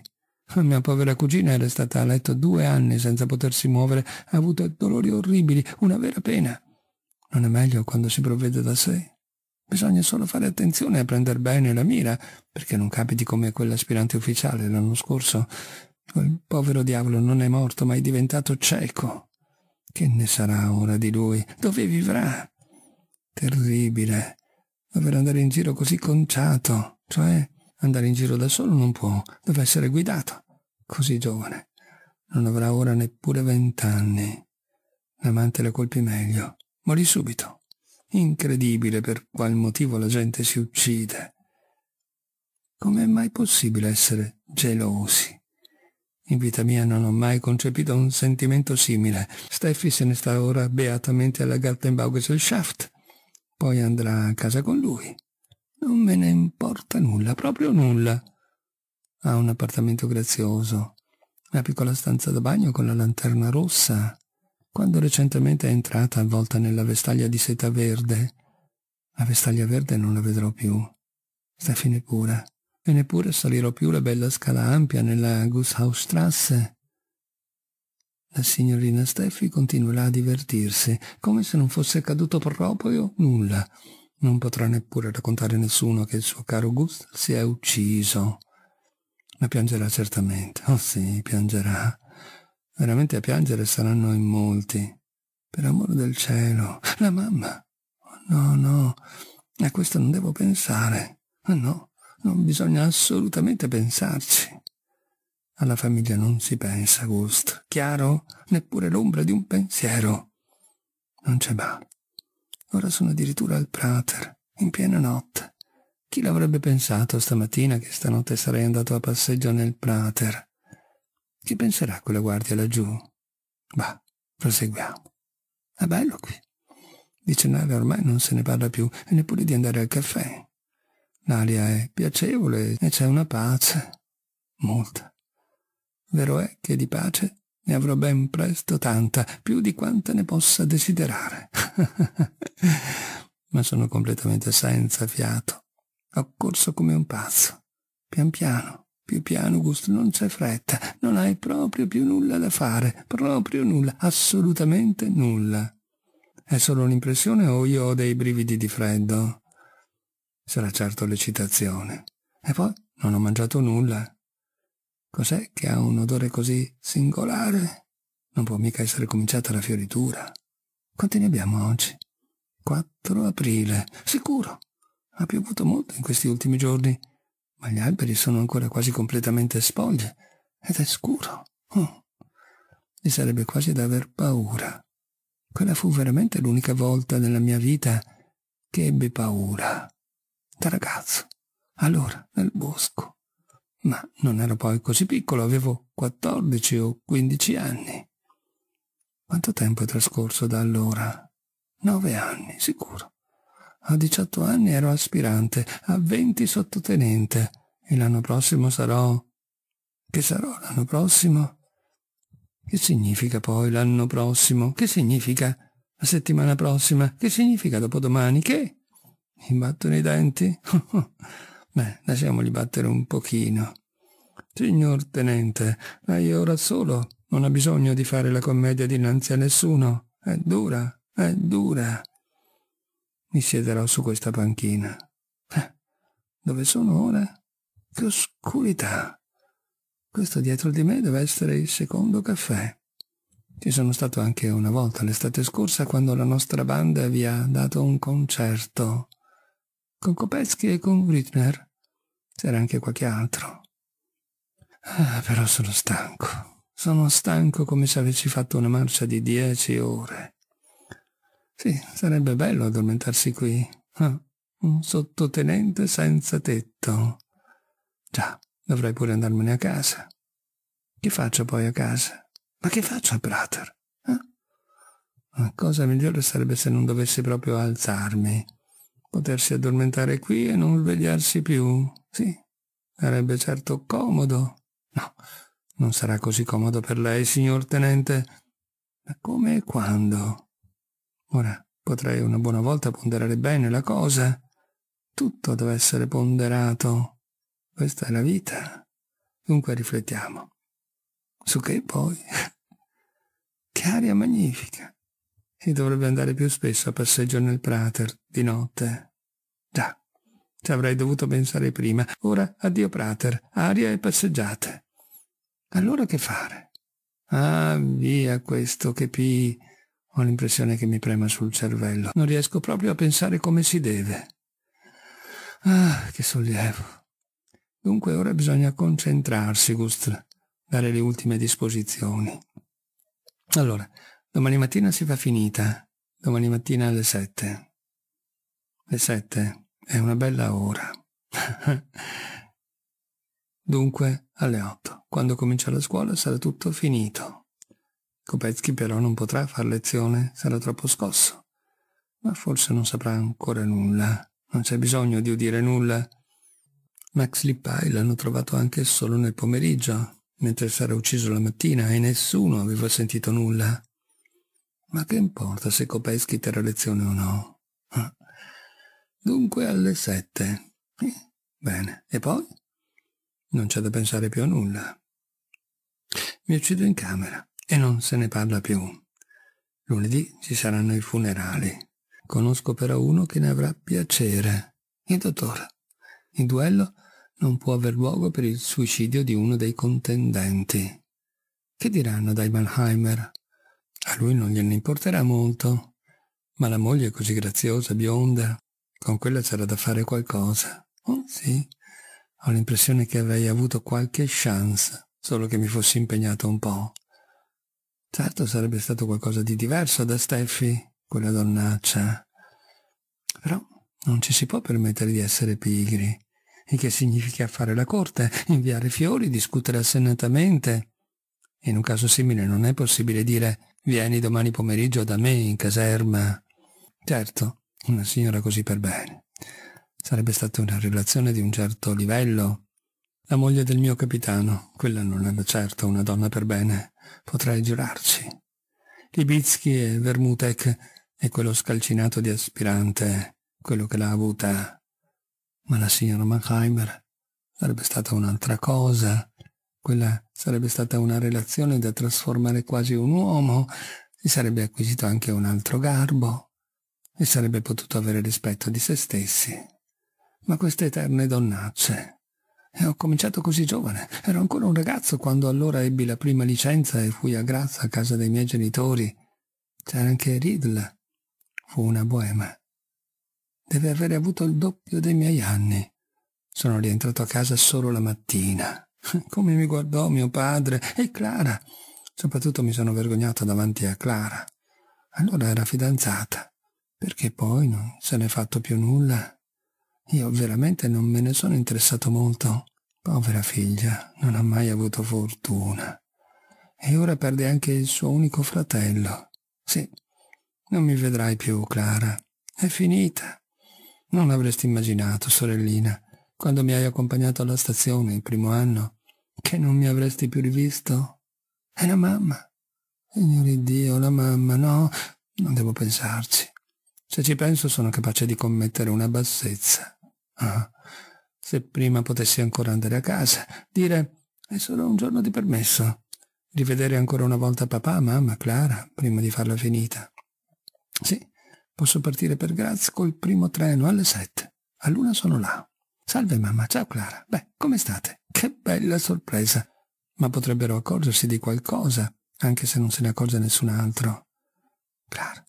La mia povera cugina era stata a letto due anni senza potersi muovere, ha avuto dolori orribili, una vera pena. Non è meglio quando si provvede da sé. Bisogna solo fare attenzione a prendere bene la mira, perché non capiti come quell'aspirante ufficiale l'anno scorso. Quel povero diavolo non è morto, ma è diventato cieco. Che ne sarà ora di lui? Dove vivrà? Terribile. Dover andare in giro così conciato, cioè andare in giro da solo non può, deve essere guidato. Così giovane. Non avrà ora neppure vent'anni. L'amante la colpì meglio. Morì subito. Incredibile per qual motivo la gente si uccide. Com'è mai possibile essere gelosi? In vita mia non ho mai concepito un sentimento simile. Steffi se ne sta ora beatamente alla Gartenbaugesellschaft. Poi andrà a casa con lui. Non me ne importa nulla, proprio nulla. Ha un appartamento grazioso, una piccola stanza da bagno con la lanterna rossa. Quando recentemente è entrata avvolta nella vestaglia di seta verde. La vestaglia verde non la vedrò più. Sta fine neppure e neppure salirò più la bella scala ampia nella Gusshausstrasse. La signorina Steffi continuerà a divertirsi, come se non fosse accaduto proprio nulla. Non potrà neppure raccontare a nessuno che il suo caro Gustav si è ucciso. Ma piangerà certamente. Oh sì, piangerà. Veramente a piangere saranno in molti. Per amore del cielo. La mamma. Oh, no, no. A questo non devo pensare. Oh, no. Non bisogna assolutamente pensarci. Alla famiglia non si pensa, Augusto. Chiaro? Neppure l'ombra di un pensiero. Non c'è va. Ora sono addirittura al Prater, in piena notte. Chi l'avrebbe pensato stamattina che stanotte sarei andato a passeggio nel Prater? Chi penserà quella guardia laggiù? Va, proseguiamo. È bello qui. Di cenare ormai non se ne parla più, e neppure di andare al caffè. L'aria è piacevole e c'è una pace. Molta. Vero è che di pace ne avrò ben presto tanta, più di quanta ne possa desiderare. *laughs* Ma sono completamente senza fiato. Ho corso come un pazzo. Pian piano, più piano, Gusto, non c'è fretta. Non hai proprio più nulla da fare. Proprio nulla, assolutamente nulla. È solo un'impressione o io ho dei brividi di freddo? sarà certo l'eccitazione. E poi non ho mangiato nulla. Cos'è che ha un odore così singolare? Non può mica essere cominciata la fioritura. Quanti ne abbiamo oggi? 4 aprile, sicuro. Ha piovuto molto in questi ultimi giorni, ma gli alberi sono ancora quasi completamente spogli ed è scuro. Oh. Mi sarebbe quasi da aver paura. Quella fu veramente l'unica volta nella mia vita che ebbi paura da ragazzo, allora nel bosco. Ma non ero poi così piccolo, avevo 14 o 15 anni. Quanto tempo è trascorso da allora? Nove anni, sicuro. A 18 anni ero aspirante, a 20 sottotenente, e l'anno prossimo sarò... Che sarò l'anno prossimo? Che significa poi l'anno prossimo? Che significa la settimana prossima? Che significa dopodomani? Che? Mi battono i denti? *laughs* Beh, lasciamoli battere un pochino. Signor tenente, lei è ora solo. Non ha bisogno di fare la commedia dinanzi a nessuno. È dura, è dura. Mi siederò su questa panchina. Eh, dove sono ora? Che oscurità! Questo dietro di me deve essere il secondo caffè. Ci sono stato anche una volta l'estate scorsa quando la nostra banda vi ha dato un concerto con Kopetsky e con Ritner. C'era anche qualche altro. Ah, però sono stanco. Sono stanco come se avessi fatto una marcia di dieci ore. Sì, sarebbe bello addormentarsi qui. Ah, un sottotenente senza tetto. Già, dovrei pure andarmene a casa. Che faccio poi a casa? Ma che faccio a Prater? Eh? La cosa migliore sarebbe se non dovessi proprio alzarmi potersi addormentare qui e non svegliarsi più. Sì, sarebbe certo comodo. No, non sarà così comodo per lei, signor tenente. Ma come e quando? Ora potrei una buona volta ponderare bene la cosa. Tutto deve essere ponderato. Questa è la vita. Dunque riflettiamo. Su che poi? *laughs* Che aria magnifica! si dovrebbe andare più spesso a passeggio nel Prater, di notte. Già, ci avrei dovuto pensare prima. Ora, addio Prater, aria e passeggiate. Allora che fare? Ah, via questo che pi... Ho l'impressione che mi prema sul cervello. Non riesco proprio a pensare come si deve. Ah, che sollievo. Dunque ora bisogna concentrarsi, Gustl, dare le ultime disposizioni. Allora, Domani mattina si fa finita. Domani mattina alle sette. Le sette è una bella ora. *laughs* Dunque, alle otto, quando comincia la scuola, sarà tutto finito. Kopetsky però non potrà far lezione, sarà troppo scosso. Ma forse non saprà ancora nulla. Non c'è bisogno di udire nulla. Max Lippai l'hanno trovato anche solo nel pomeriggio, mentre sarà ucciso la mattina e nessuno aveva sentito nulla. Ma che importa se Copeschi terrà lezione o no? Ah. Dunque alle sette. bene, e poi? Non c'è da pensare più a nulla. Mi uccido in camera e non se ne parla più. Lunedì ci saranno i funerali. Conosco però uno che ne avrà piacere. Il dottore. Il duello non può aver luogo per il suicidio di uno dei contendenti. Che diranno dai Mannheimer? A lui non gliene importerà molto, ma la moglie è così graziosa, bionda, con quella c'era da fare qualcosa. Oh sì, ho l'impressione che avrei avuto qualche chance, solo che mi fossi impegnato un po'. Certo sarebbe stato qualcosa di diverso da Steffi, quella donnaccia. Però non ci si può permettere di essere pigri. Il che significa fare la corte, inviare fiori, discutere assennatamente? In un caso simile non è possibile dire Vieni domani pomeriggio da me in caserma. Certo, una signora così per bene. Sarebbe stata una relazione di un certo livello. La moglie del mio capitano, quella non era certo una donna per bene, potrei giurarci. Libizchi e Vermutek e quello scalcinato di aspirante, quello che l'ha avuta. Ma la signora Mannheimer sarebbe stata un'altra cosa, quella sarebbe stata una relazione da trasformare quasi un uomo, si sarebbe acquisito anche un altro garbo, e sarebbe potuto avere rispetto di se stessi. Ma queste eterne donnacce. E ho cominciato così giovane, ero ancora un ragazzo quando allora ebbi la prima licenza e fui a Grazia a casa dei miei genitori. C'era anche Riddle. Fu una boema. Deve aver avuto il doppio dei miei anni. Sono rientrato a casa solo la mattina. *laughs* come mi guardò mio padre e Clara. Soprattutto mi sono vergognato davanti a Clara. Allora era fidanzata. Perché poi non se n'è fatto più nulla? Io veramente non me ne sono interessato molto. Povera figlia, non ha mai avuto fortuna. E ora perde anche il suo unico fratello. Sì, non mi vedrai più, Clara. È finita. Non l'avresti immaginato, sorellina, quando mi hai accompagnato alla stazione il primo anno che non mi avresti più rivisto? È la mamma. Signore Dio, la mamma, no, non devo pensarci. Se ci penso sono capace di commettere una bassezza. Ah, se prima potessi ancora andare a casa, dire è solo un giorno di permesso, rivedere ancora una volta papà, mamma, Clara, prima di farla finita. Sì, posso partire per Graz col primo treno alle sette. All'una sono là. Salve mamma, ciao Clara. Beh, come state? Che bella sorpresa! Ma potrebbero accorgersi di qualcosa, anche se non se ne accorge nessun altro. Clara.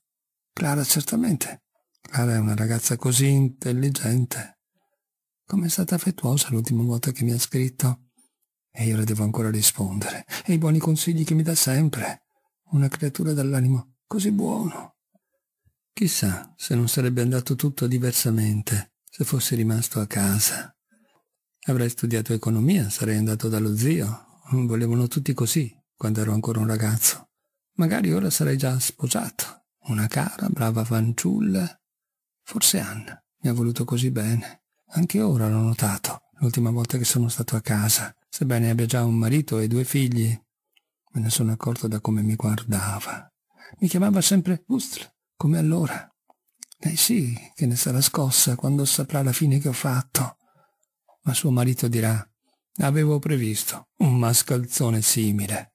Clara, certamente. Clara è una ragazza così intelligente. Com'è stata affettuosa l'ultima volta che mi ha scritto? E io le devo ancora rispondere. E i buoni consigli che mi dà sempre. Una creatura dall'animo così buono. Chissà se non sarebbe andato tutto diversamente se fossi rimasto a casa. Avrei studiato economia, sarei andato dallo zio. Volevano tutti così, quando ero ancora un ragazzo. Magari ora sarei già sposato. Una cara, brava fanciulla. Forse Anna mi ha voluto così bene. Anche ora l'ho notato, l'ultima volta che sono stato a casa, sebbene abbia già un marito e due figli. Me ne sono accorto da come mi guardava. Mi chiamava sempre Gustl, come allora. Lei sì che ne sarà scossa quando saprà la fine che ho fatto ma suo marito dirà avevo previsto un mascalzone simile.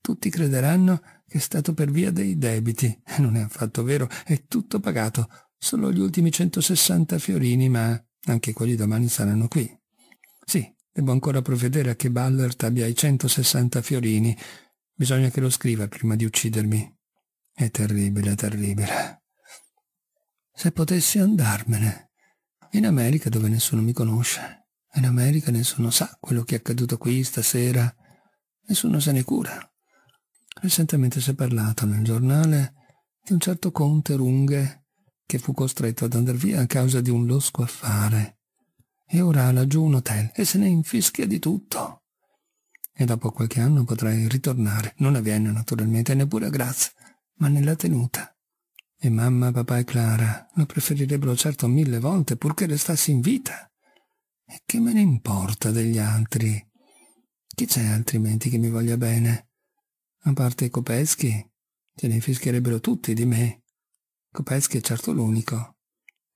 Tutti crederanno che è stato per via dei debiti, non è affatto vero, è tutto pagato, solo gli ultimi 160 fiorini, ma anche quelli domani saranno qui. Sì, devo ancora provvedere a che Ballard abbia i 160 fiorini, bisogna che lo scriva prima di uccidermi. È terribile, terribile. Se potessi andarmene, in America dove nessuno mi conosce. In America nessuno sa quello che è accaduto qui stasera, nessuno se ne cura. Recentemente si è parlato nel giornale di un certo conte Runghe che fu costretto ad andar via a causa di un losco affare. E ora ha laggiù un hotel e se ne infischia di tutto. E dopo qualche anno potrei ritornare, non a Vienna naturalmente, neppure a Graz, ma nella tenuta. E mamma, papà e Clara lo preferirebbero certo mille volte purché restassi in vita. E che me ne importa degli altri? Chi c'è altrimenti che mi voglia bene? A parte Copeschi, ce ne fischierebbero tutti di me. Copeschi è certo l'unico.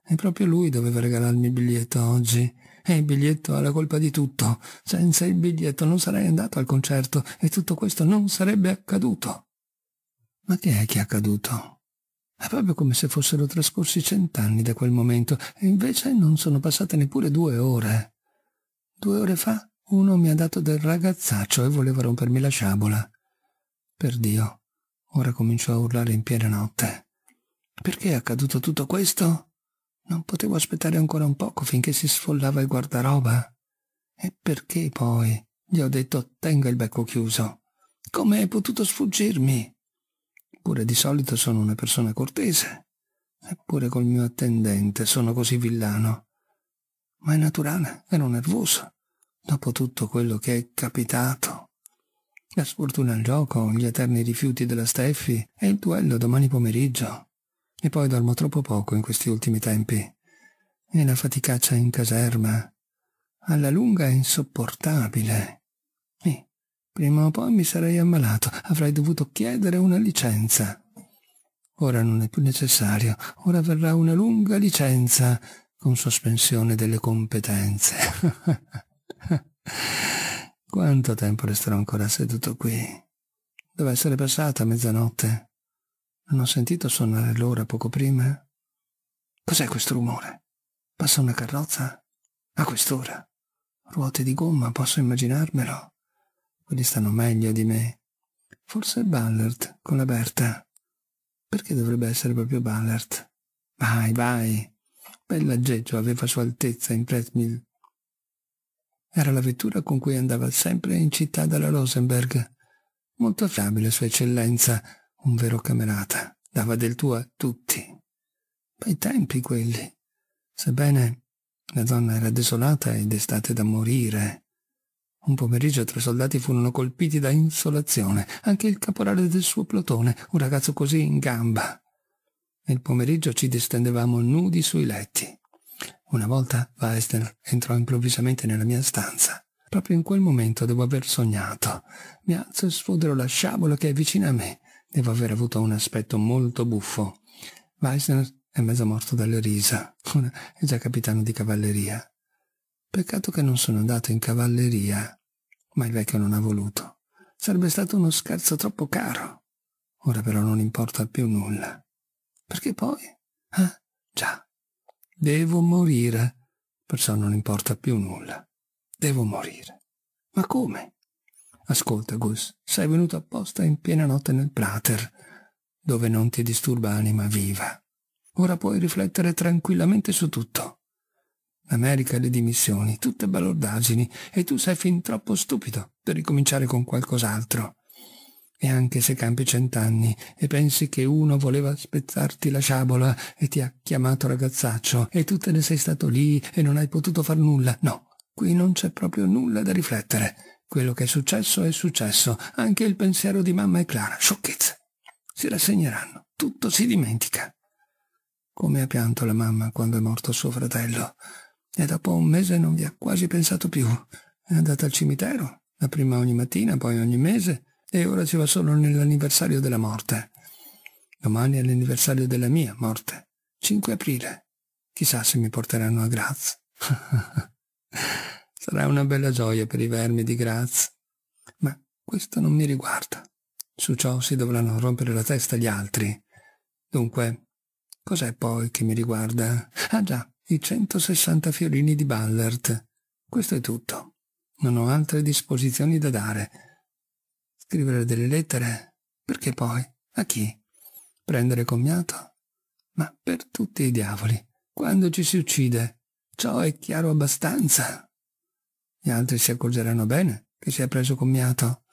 E proprio lui doveva regalarmi il biglietto oggi. E il biglietto ha la colpa di tutto. Senza il biglietto non sarei andato al concerto e tutto questo non sarebbe accaduto. Ma che è che è accaduto? proprio come se fossero trascorsi cent'anni da quel momento, e invece non sono passate neppure due ore. Due ore fa uno mi ha dato del ragazzaccio e voleva rompermi la sciabola. Per Dio, ora cominciò a urlare in piena notte. Perché è accaduto tutto questo? Non potevo aspettare ancora un poco finché si sfollava il guardaroba. E perché poi? Gli ho detto tenga il becco chiuso. Come hai potuto sfuggirmi? Eppure di solito sono una persona cortese. Eppure col mio attendente sono così villano. Ma è naturale, ero nervoso. Dopo tutto quello che è capitato. La sfortuna al gioco, gli eterni rifiuti della Steffi e il duello domani pomeriggio. E poi dormo troppo poco in questi ultimi tempi. E la faticaccia in caserma. Alla lunga è insopportabile. Prima o poi mi sarei ammalato, avrei dovuto chiedere una licenza. Ora non è più necessario, ora verrà una lunga licenza con sospensione delle competenze. *laughs* Quanto tempo resterò ancora seduto qui? Deve essere passata mezzanotte. Non ho sentito suonare l'ora poco prima? Cos'è questo rumore? Passa una carrozza? A quest'ora? Ruote di gomma, posso immaginarmelo? quelli stanno meglio di me. Forse Ballard con la Berta. Perché dovrebbe essere proprio Ballard? Vai, vai. Bell'aggeggio aveva sua altezza in Pretmill. Era la vettura con cui andava sempre in città dalla Rosenberg. Molto affabile sua eccellenza, un vero camerata. Dava del tuo a tutti. Bei tempi quelli. Sebbene la donna era desolata ed estate da morire, un pomeriggio tre soldati furono colpiti da insolazione, anche il caporale del suo plotone, un ragazzo così in gamba. Nel pomeriggio ci distendevamo nudi sui letti. Una volta Weisner entrò improvvisamente nella mia stanza. Proprio in quel momento devo aver sognato. Mi alzo e sfodero la sciabola che è vicina a me. Devo aver avuto un aspetto molto buffo. Weisner è mezzo morto dalle risa. è già capitano di cavalleria. Peccato che non sono andato in cavalleria, ma il vecchio non ha voluto. Sarebbe stato uno scherzo troppo caro. Ora però non importa più nulla. Perché poi? Ah, già. Devo morire, perciò non importa più nulla. Devo morire. Ma come? Ascolta, Gus, sei venuto apposta in piena notte nel prater, dove non ti disturba anima viva. Ora puoi riflettere tranquillamente su tutto. America e le dimissioni, tutte balordaggini, e tu sei fin troppo stupido per ricominciare con qualcos'altro. E anche se campi cent'anni e pensi che uno voleva spezzarti la sciabola e ti ha chiamato ragazzaccio e tu te ne sei stato lì e non hai potuto far nulla, no, qui non c'è proprio nulla da riflettere. Quello che è successo è successo, anche il pensiero di mamma e Clara, sciocchezze. Si rassegneranno, tutto si dimentica. Come ha pianto la mamma quando è morto suo fratello, e dopo un mese non vi ha quasi pensato più. È andata al cimitero, la prima ogni mattina, poi ogni mese, e ora ci va solo nell'anniversario della morte. Domani è l'anniversario della mia morte, 5 aprile. Chissà se mi porteranno a Graz. *laughs* Sarà una bella gioia per i vermi di Graz. Ma questo non mi riguarda. Su ciò si dovranno rompere la testa gli altri. Dunque, cos'è poi che mi riguarda? Ah già, i 160 fiorini di Ballert. Questo è tutto. Non ho altre disposizioni da dare. Scrivere delle lettere? Perché poi? A chi? Prendere commiato? Ma per tutti i diavoli, quando ci si uccide, ciò è chiaro abbastanza. Gli altri si accorgeranno bene che si è preso commiato.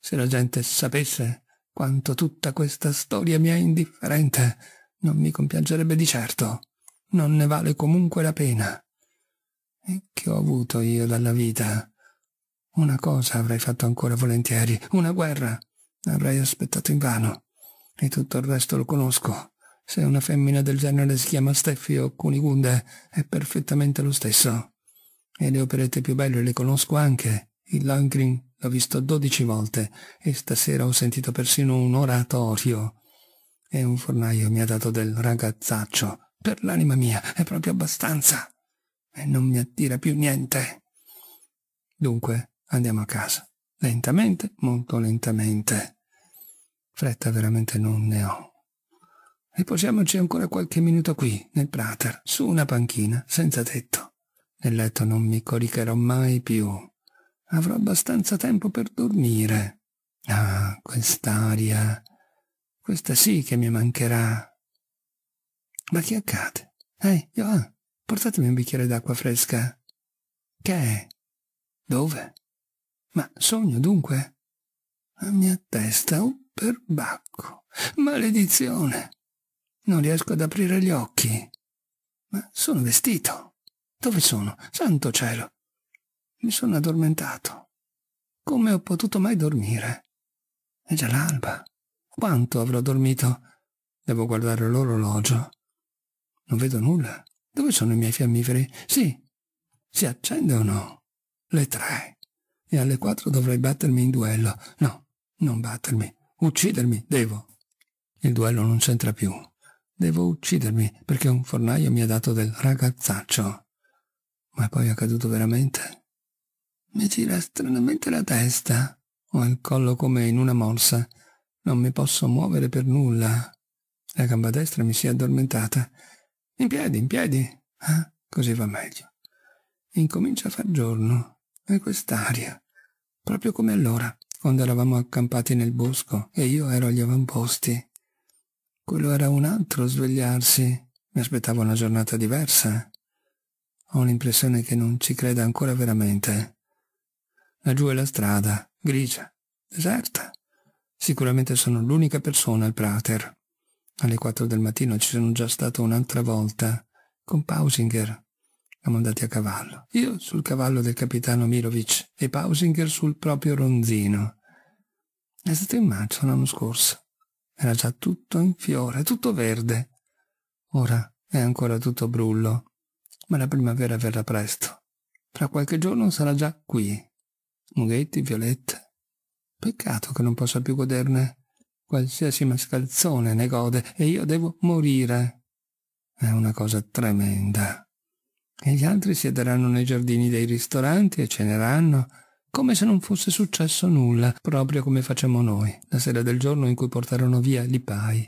Se la gente sapesse quanto tutta questa storia mi è indifferente, non mi compiangerebbe di certo non ne vale comunque la pena. E che ho avuto io dalla vita? Una cosa avrei fatto ancora volentieri, una guerra. Avrei aspettato invano. E tutto il resto lo conosco. Se una femmina del genere si chiama Steffi o Cunigunde, è perfettamente lo stesso. E le operette più belle le conosco anche. Il Langrin l'ho visto dodici volte e stasera ho sentito persino un oratorio. E un fornaio mi ha dato del ragazzaccio per l'anima mia è proprio abbastanza. E non mi attira più niente. Dunque, andiamo a casa. Lentamente, molto lentamente. Fretta veramente non ne ho. Riposiamoci ancora qualche minuto qui, nel prater, su una panchina, senza tetto. Nel letto non mi coricherò mai più. Avrò abbastanza tempo per dormire. Ah, quest'aria. Questa sì che mi mancherà. Ma che accade? Ehi, Johan, portatemi un bicchiere d'acqua fresca. Che è? Dove? Ma sogno dunque? La mia testa un perbacco. Maledizione! Non riesco ad aprire gli occhi. Ma sono vestito. Dove sono? Santo cielo! Mi sono addormentato. Come ho potuto mai dormire? È già l'alba. Quanto avrò dormito? Devo guardare l'orologio. Non vedo nulla. Dove sono i miei fiammiferi? Sì, si accendono. Le tre. E alle quattro dovrei battermi in duello. No, non battermi. Uccidermi, devo. Il duello non c'entra più. Devo uccidermi perché un fornaio mi ha dato del ragazzaccio. Ma è poi accaduto veramente? Mi gira stranamente la testa. Ho il collo come in una morsa. Non mi posso muovere per nulla. La gamba destra mi si è addormentata in piedi, in piedi. Eh? Così va meglio. Incomincia a far giorno. E quest'aria. Proprio come allora, quando eravamo accampati nel bosco e io ero agli avamposti. Quello era un altro svegliarsi. Mi aspettavo una giornata diversa. Ho l'impressione che non ci creda ancora veramente. Laggiù è la strada, grigia, deserta. Sicuramente sono l'unica persona al prater. Alle quattro del mattino ci sono già stato un'altra volta, con Pausinger. Siamo andati a cavallo. Io sul cavallo del capitano Milovic e Pausinger sul proprio ronzino. È stato in marzo l'anno scorso. Era già tutto in fiore, tutto verde. Ora è ancora tutto brullo, ma la primavera verrà presto. Fra qualche giorno sarà già qui. Mughetti, violette. Peccato che non possa più goderne qualsiasi mascalzone ne gode e io devo morire. È una cosa tremenda. E gli altri siederanno nei giardini dei ristoranti e ceneranno come se non fosse successo nulla, proprio come facciamo noi, la sera del giorno in cui portarono via Lipai.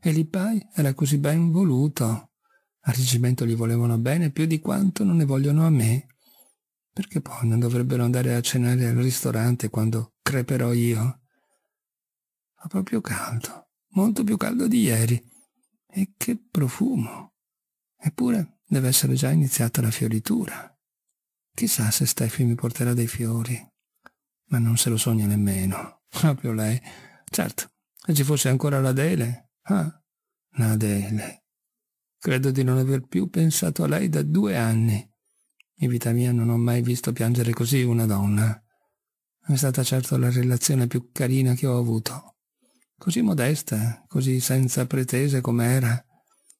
E Lipai era così ben voluto. Al reggimento gli volevano bene più di quanto non ne vogliono a me. Perché poi non dovrebbero andare a cenare al ristorante quando creperò io? Ma proprio caldo, molto più caldo di ieri. E che profumo! Eppure deve essere già iniziata la fioritura. Chissà se Steffi mi porterà dei fiori. Ma non se lo sogna nemmeno, *laughs* proprio lei. Certo, se ci fosse ancora l'Adele. Ah, l'Adele. Credo di non aver più pensato a lei da due anni. In vita mia non ho mai visto piangere così una donna. È stata certo la relazione più carina che ho avuto così modesta, così senza pretese com'era.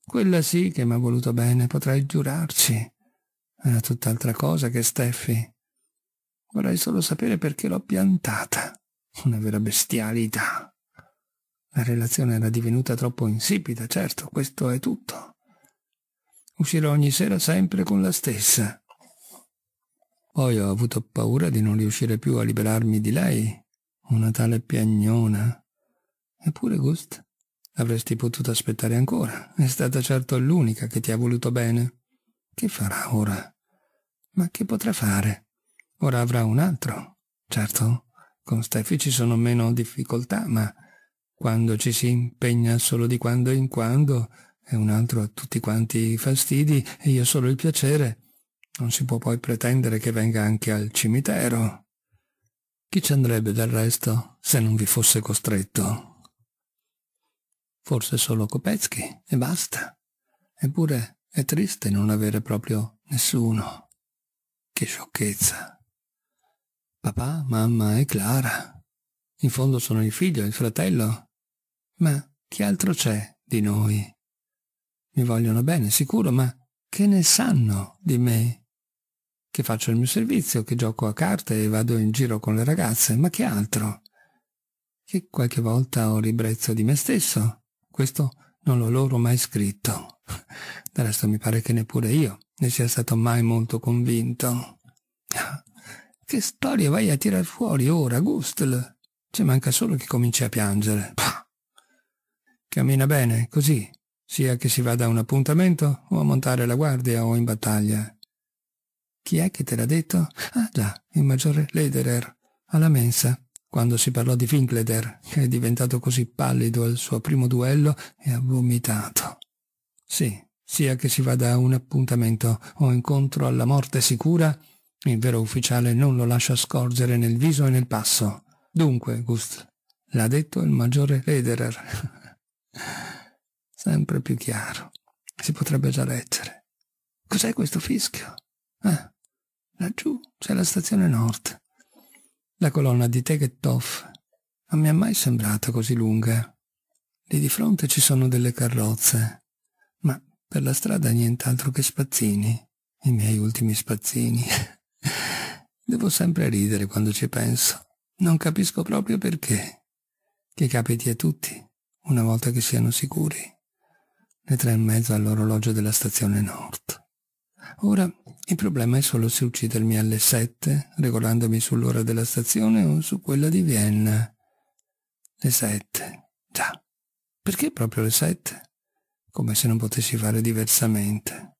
Quella sì che mi ha voluto bene, potrei giurarci. Era tutt'altra cosa che Steffi. Vorrei solo sapere perché l'ho piantata. Una vera bestialità. La relazione era divenuta troppo insipida, certo, questo è tutto. Uscirò ogni sera sempre con la stessa. Poi ho avuto paura di non riuscire più a liberarmi di lei, una tale piagnona. Eppure, Gust, avresti potuto aspettare ancora. È stata certo l'unica che ti ha voluto bene. Che farà ora? Ma che potrà fare? Ora avrà un altro. Certo, con Steffi ci sono meno difficoltà, ma quando ci si impegna solo di quando in quando e un altro ha tutti quanti i fastidi e io solo il piacere, non si può poi pretendere che venga anche al cimitero. Chi ci andrebbe del resto se non vi fosse costretto? Forse solo Kopecky e basta. Eppure è triste non avere proprio nessuno. Che sciocchezza. Papà, mamma e Clara. In fondo sono il figlio e il fratello. Ma chi altro c'è di noi? Mi vogliono bene, sicuro, ma che ne sanno di me? Che faccio il mio servizio, che gioco a carte e vado in giro con le ragazze, ma che altro? Che qualche volta ho ribrezzo di me stesso questo non l'ho loro mai scritto. Del resto mi pare che neppure io ne sia stato mai molto convinto. Che storie vai a tirar fuori ora, Gustl? Ci manca solo che cominci a piangere. Pah. Cammina bene, così, sia che si vada a un appuntamento o a montare la guardia o in battaglia. Chi è che te l'ha detto? Ah già, il maggiore Lederer, alla mensa quando si parlò di Finkleter, che è diventato così pallido al suo primo duello e ha vomitato. Sì, sia che si vada a un appuntamento o incontro alla morte sicura, il vero ufficiale non lo lascia scorgere nel viso e nel passo. Dunque, Gust, l'ha detto il maggiore Lederer. *laughs* Sempre più chiaro. Si potrebbe già leggere. Cos'è questo fischio? Ah, laggiù c'è la stazione nord. La colonna di Tegethoff non mi è mai sembrata così lunga. Lì di fronte ci sono delle carrozze, ma per la strada nient'altro che spazzini, i miei ultimi spazzini. *laughs* Devo sempre ridere quando ci penso. Non capisco proprio perché. Che capiti a tutti, una volta che siano sicuri. Le tre e mezzo all'orologio della stazione Nord. Ora, il problema è solo se uccidermi alle sette, regolandomi sull'ora della stazione o su quella di Vienna. Le sette. Già. Perché proprio le sette? Come se non potessi fare diversamente.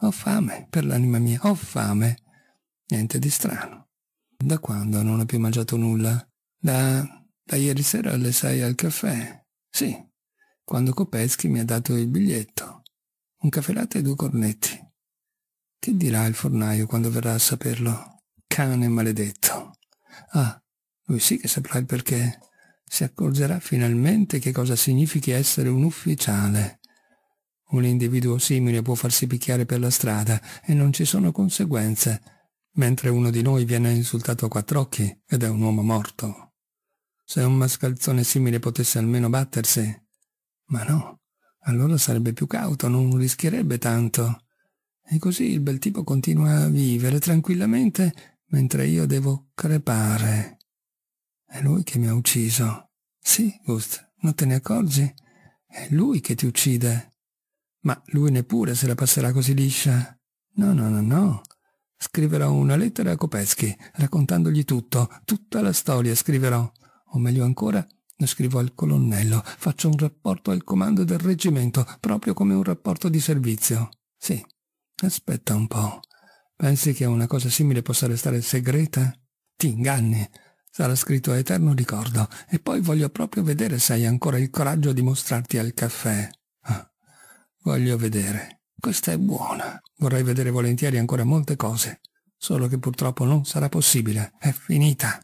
Ho fame, per l'anima mia, ho fame. Niente di strano. Da quando non ho più mangiato nulla? Da... da ieri sera alle sei al caffè. Sì, quando Kopeschi mi ha dato il biglietto. Un caffè latte e due cornetti. Che dirà il fornaio quando verrà a saperlo? Cane maledetto. Ah, lui sì che saprà il perché. Si accorgerà finalmente che cosa significhi essere un ufficiale. Un individuo simile può farsi picchiare per la strada e non ci sono conseguenze, mentre uno di noi viene insultato a quattro occhi ed è un uomo morto. Se un mascalzone simile potesse almeno battersi. Ma no, allora sarebbe più cauto, non rischierebbe tanto. E così il bel tipo continua a vivere tranquillamente mentre io devo crepare. È lui che mi ha ucciso. Sì, Gust, non te ne accorgi? È lui che ti uccide. Ma lui neppure se la passerà così liscia. No, no, no, no. Scriverò una lettera a Kopetsky, raccontandogli tutto, tutta la storia scriverò. O meglio ancora, lo scrivo al colonnello, faccio un rapporto al comando del reggimento, proprio come un rapporto di servizio. Sì, Aspetta un po'. Pensi che una cosa simile possa restare segreta? Ti inganni. Sarà scritto a eterno ricordo. E poi voglio proprio vedere se hai ancora il coraggio di mostrarti al caffè. Ah, voglio vedere. Questa è buona. Vorrei vedere volentieri ancora molte cose. Solo che purtroppo non sarà possibile. È finita.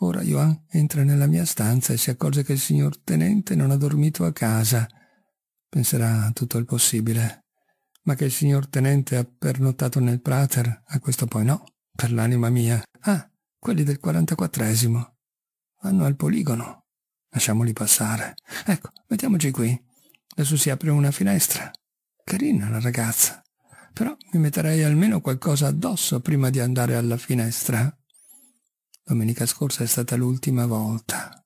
Ora Johan entra nella mia stanza e si accorge che il signor tenente non ha dormito a casa. Penserà a tutto il possibile ma che il signor tenente ha pernottato nel prater, a questo poi no, per l'anima mia. Ah, quelli del 44esimo. Vanno al poligono. Lasciamoli passare. Ecco, mettiamoci qui. Adesso si apre una finestra. Carina la ragazza. Però mi metterei almeno qualcosa addosso prima di andare alla finestra. Domenica scorsa è stata l'ultima volta.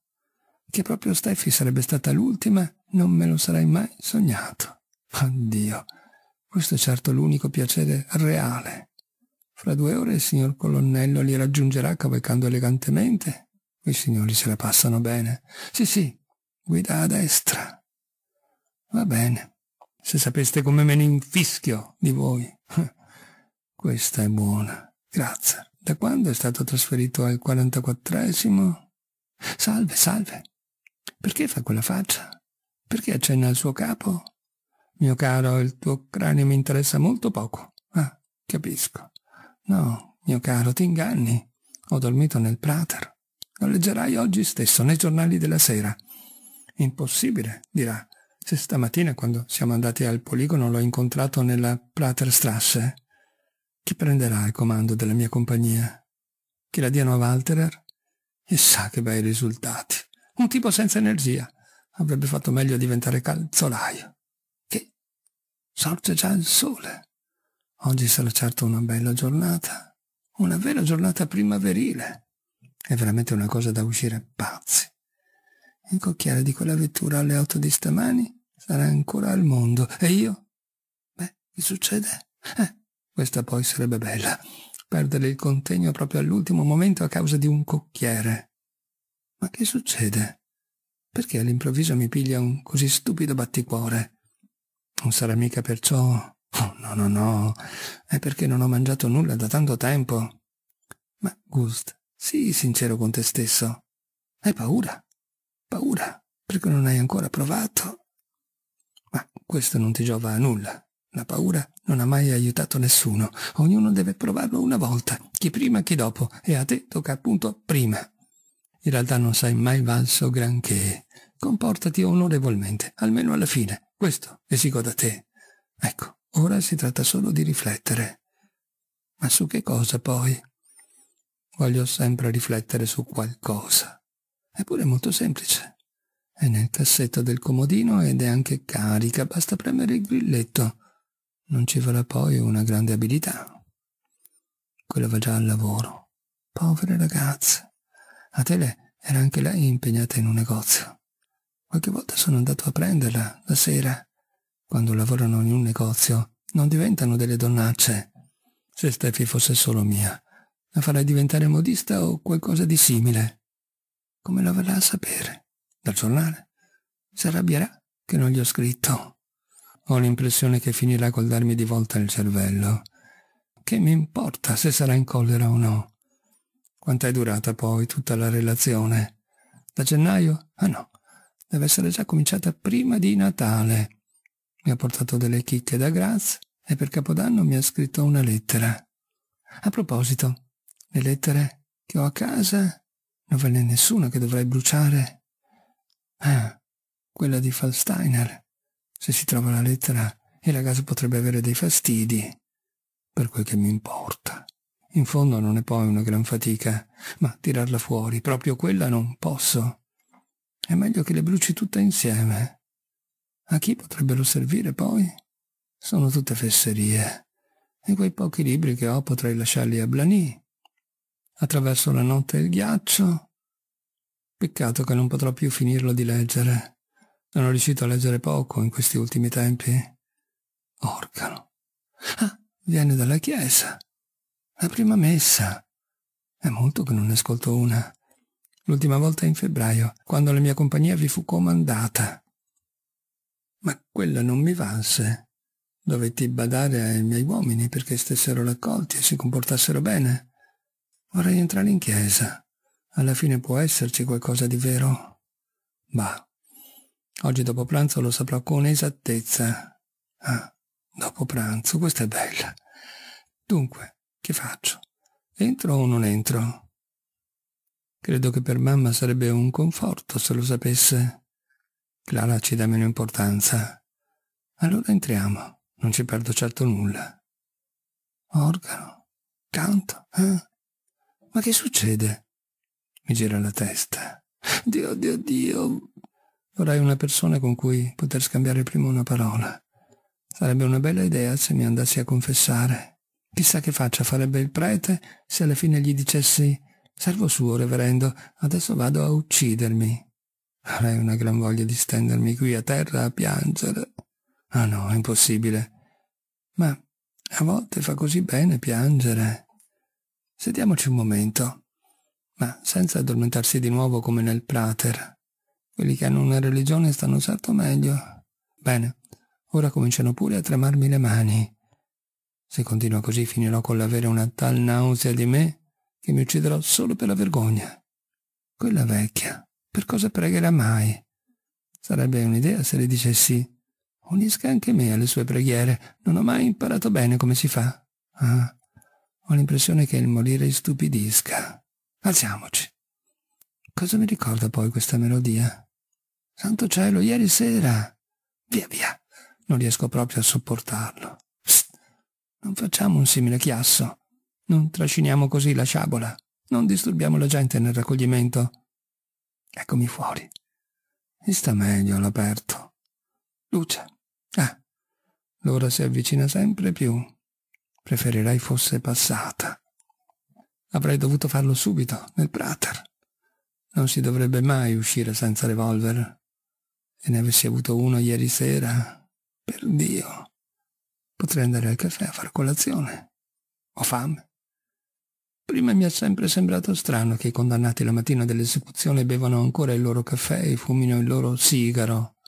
Che proprio Steffi sarebbe stata l'ultima, non me lo sarei mai sognato. Oddio. Questo è certo l'unico piacere reale. Fra due ore il signor colonnello li raggiungerà cavalcando elegantemente. I signori se la passano bene. Sì, sì, guida a destra. Va bene. Se sapeste come me ne infischio di voi. *laughs* Questa è buona. Grazie. Da quando è stato trasferito al 44esimo? Salve, salve. Perché fa quella faccia? Perché accenna al suo capo? Mio caro, il tuo cranio mi interessa molto poco. Ah, capisco. No, mio caro, ti inganni. Ho dormito nel Prater. Lo leggerai oggi stesso nei giornali della sera. Impossibile, dirà. Se stamattina, quando siamo andati al poligono, l'ho incontrato nella Praterstrasse. Chi prenderà il comando della mia compagnia? Che la diano a Walterer? Chissà che bei risultati. Un tipo senza energia. Avrebbe fatto meglio diventare calzolaio sorge già il sole. Oggi sarà certo una bella giornata, una vera giornata primaverile. È veramente una cosa da uscire pazzi. Il cocchiere di quella vettura alle otto di stamani sarà ancora al mondo. E io? Beh, che succede? Eh, questa poi sarebbe bella. Perdere il contegno proprio all'ultimo momento a causa di un cocchiere. Ma che succede? Perché all'improvviso mi piglia un così stupido batticuore? Non sarà mica perciò... Oh, no, no, no, è perché non ho mangiato nulla da tanto tempo. Ma, Gust, sii sincero con te stesso. Hai paura? Paura, perché non hai ancora provato. Ma questo non ti giova a nulla. La paura non ha mai aiutato nessuno. Ognuno deve provarlo una volta, chi prima, chi dopo, e a te tocca appunto prima. In realtà non sei mai valso granché. Comportati onorevolmente, almeno alla fine. Questo esigo da te. Ecco, ora si tratta solo di riflettere. Ma su che cosa poi? Voglio sempre riflettere su qualcosa. Eppure è molto semplice. È nel cassetto del comodino ed è anche carica, basta premere il grilletto. Non ci vorrà poi una grande abilità. Quella va già al lavoro. Povere ragazze. Atele era anche lei impegnata in un negozio. Qualche volta sono andato a prenderla, la sera. Quando lavorano in un negozio, non diventano delle donnacce. Se Steffi fosse solo mia, la farei diventare modista o qualcosa di simile. Come la verrà a sapere? Dal giornale? Si arrabbierà che non gli ho scritto. Ho l'impressione che finirà col darmi di volta il cervello. Che mi importa se sarà in collera o no? Quanto è durata poi tutta la relazione? Da gennaio? Ah no, deve essere già cominciata prima di Natale. Mi ha portato delle chicche da Graz e per Capodanno mi ha scritto una lettera. A proposito, le lettere che ho a casa non ve n'è nessuna che dovrei bruciare. Ah, quella di Falsteiner. Se si trova la lettera, il ragazzo potrebbe avere dei fastidi. Per quel che mi importa. In fondo non è poi una gran fatica, ma tirarla fuori, proprio quella non posso. È meglio che le bruci tutte insieme. A chi potrebbero servire poi? Sono tutte fesserie. E quei pochi libri che ho potrei lasciarli a Blani. Attraverso la notte e il ghiaccio. Peccato che non potrò più finirlo di leggere. Sono riuscito a leggere poco in questi ultimi tempi. Organo. Ah, viene dalla chiesa. La prima messa. È molto che non ne ascolto una l'ultima volta in febbraio, quando la mia compagnia vi fu comandata. Ma quella non mi valse. Dovetti badare ai miei uomini perché stessero raccolti e si comportassero bene. Vorrei entrare in chiesa. Alla fine può esserci qualcosa di vero. Bah, oggi dopo pranzo lo saprò con esattezza. Ah, dopo pranzo, questa è bella. Dunque, che faccio? Entro o non entro? Credo che per mamma sarebbe un conforto se lo sapesse. Clara ci dà meno importanza. Allora entriamo, non ci perdo certo nulla. Organo? Canto? Eh? Ma che succede? Mi gira la testa. Dio, Dio, Dio! Vorrei una persona con cui poter scambiare prima una parola. Sarebbe una bella idea se mi andassi a confessare. Chissà che faccia farebbe il prete se alla fine gli dicessi Servo suo, reverendo, adesso vado a uccidermi. Avrei una gran voglia di stendermi qui a terra a piangere. Ah no, è impossibile. Ma a volte fa così bene piangere. Sediamoci un momento, ma senza addormentarsi di nuovo come nel prater. Quelli che hanno una religione stanno certo meglio. Bene, ora cominciano pure a tremarmi le mani. Se continuo così finirò con l'avere una tal nausea di me che mi ucciderò solo per la vergogna. Quella vecchia, per cosa pregherà mai? Sarebbe un'idea se le dicessi unisca anche me alle sue preghiere, non ho mai imparato bene come si fa. Ah, ho l'impressione che il morire istupidisca. Alziamoci. Cosa mi ricorda poi questa melodia? Santo cielo, ieri sera. Via, via. Non riesco proprio a sopportarlo. Psst, non facciamo un simile chiasso. Non trasciniamo così la sciabola. Non disturbiamo la gente nel raccoglimento. Eccomi fuori. Mi sta meglio all'aperto. Luce. Ah, l'ora si avvicina sempre più. Preferirei fosse passata. Avrei dovuto farlo subito, nel prater. Non si dovrebbe mai uscire senza revolver. E ne avessi avuto uno ieri sera, per Dio, potrei andare al caffè a far colazione. Ho fame. Prima mi è sempre sembrato strano che i condannati la mattina dell'esecuzione bevano ancora il loro caffè e fumino il loro sigaro.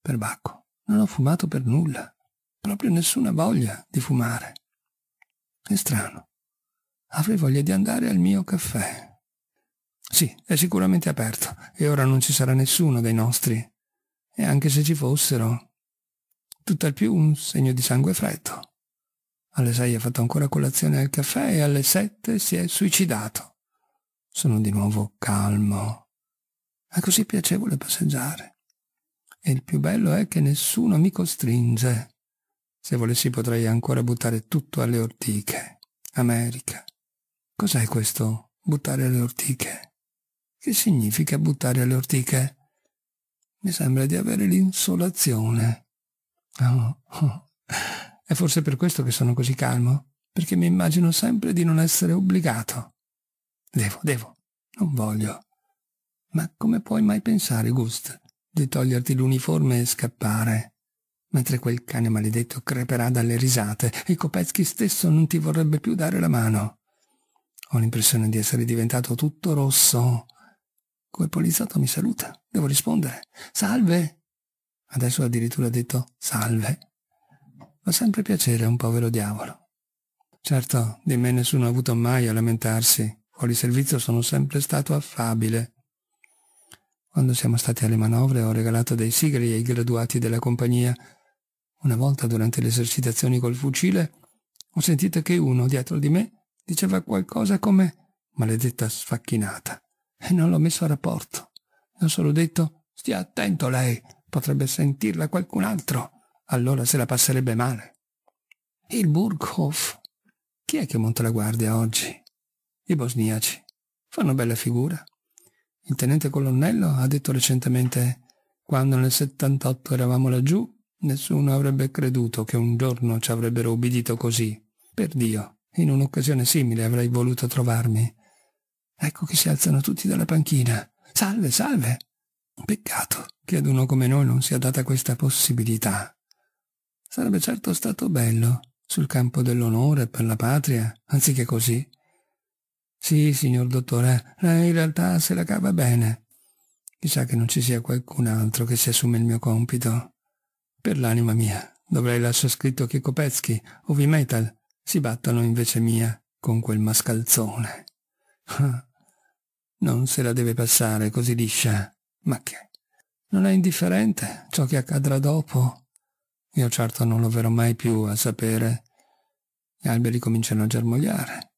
Perbacco, non ho fumato per nulla, proprio nessuna voglia di fumare. È strano. Avrei voglia di andare al mio caffè. Sì, è sicuramente aperto e ora non ci sarà nessuno dei nostri. E anche se ci fossero, tutt'al più un segno di sangue freddo. Alle sei ha fatto ancora colazione al caffè e alle sette si è suicidato. Sono di nuovo calmo. È così piacevole passeggiare. E il più bello è che nessuno mi costringe. Se volessi potrei ancora buttare tutto alle ortiche. America. Cos'è questo, buttare alle ortiche? Che significa buttare alle ortiche? Mi sembra di avere l'insolazione. Oh, oh. È forse per questo che sono così calmo, perché mi immagino sempre di non essere obbligato. Devo, devo, non voglio. Ma come puoi mai pensare, Gust, di toglierti l'uniforme e scappare? Mentre quel cane maledetto creperà dalle risate e Kopetsky stesso non ti vorrebbe più dare la mano. Ho l'impressione di essere diventato tutto rosso. Quel poliziotto mi saluta. Devo rispondere. Salve! Adesso addirittura ha detto salve. Fa sempre piacere a un povero diavolo. Certo, di me nessuno ha avuto mai a lamentarsi. Fuori servizio sono sempre stato affabile. Quando siamo stati alle manovre ho regalato dei sigari ai graduati della compagnia. Una volta durante le esercitazioni col fucile ho sentito che uno dietro di me diceva qualcosa come maledetta sfacchinata e non l'ho messo a rapporto. Ho solo detto stia attento lei, potrebbe sentirla qualcun altro allora se la passerebbe male. Il Burghof. Chi è che monta la guardia oggi? I bosniaci. Fanno bella figura. Il tenente colonnello ha detto recentemente quando nel 78 eravamo laggiù, nessuno avrebbe creduto che un giorno ci avrebbero ubbidito così. Per Dio, in un'occasione simile avrei voluto trovarmi. Ecco che si alzano tutti dalla panchina. Salve, salve! Peccato che ad uno come noi non sia data questa possibilità. Sarebbe certo stato bello, sul campo dell'onore per la patria, anziché così. Sì, signor dottore, lei in realtà se la cava bene. Chissà che non ci sia qualcun altro che si assume il mio compito. Per l'anima mia, dovrei lasciar scritto che Kopecky o V-Metal si battano invece mia con quel mascalzone. Ah, non se la deve passare così liscia. Ma che? Non è indifferente ciò che accadrà dopo? Io certo non lo verrò mai più a sapere. Gli alberi cominciano a germogliare.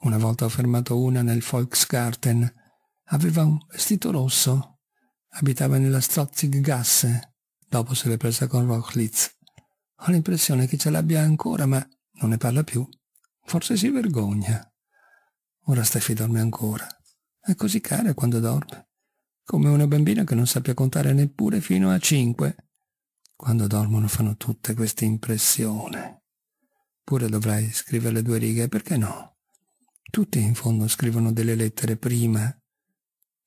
Una volta ho fermato una nel Volksgarten. Aveva un vestito rosso. Abitava nella Strotziggasse. Dopo se l'è presa con Rochlitz. Ho l'impressione che ce l'abbia ancora, ma non ne parla più. Forse si vergogna. Ora Steffi dorme ancora. È così cara quando dorme. Come una bambina che non sappia contare neppure fino a cinque. Quando dormono fanno tutte queste impressioni. Pure dovrai scrivere due righe, perché no? Tutti in fondo scrivono delle lettere prima.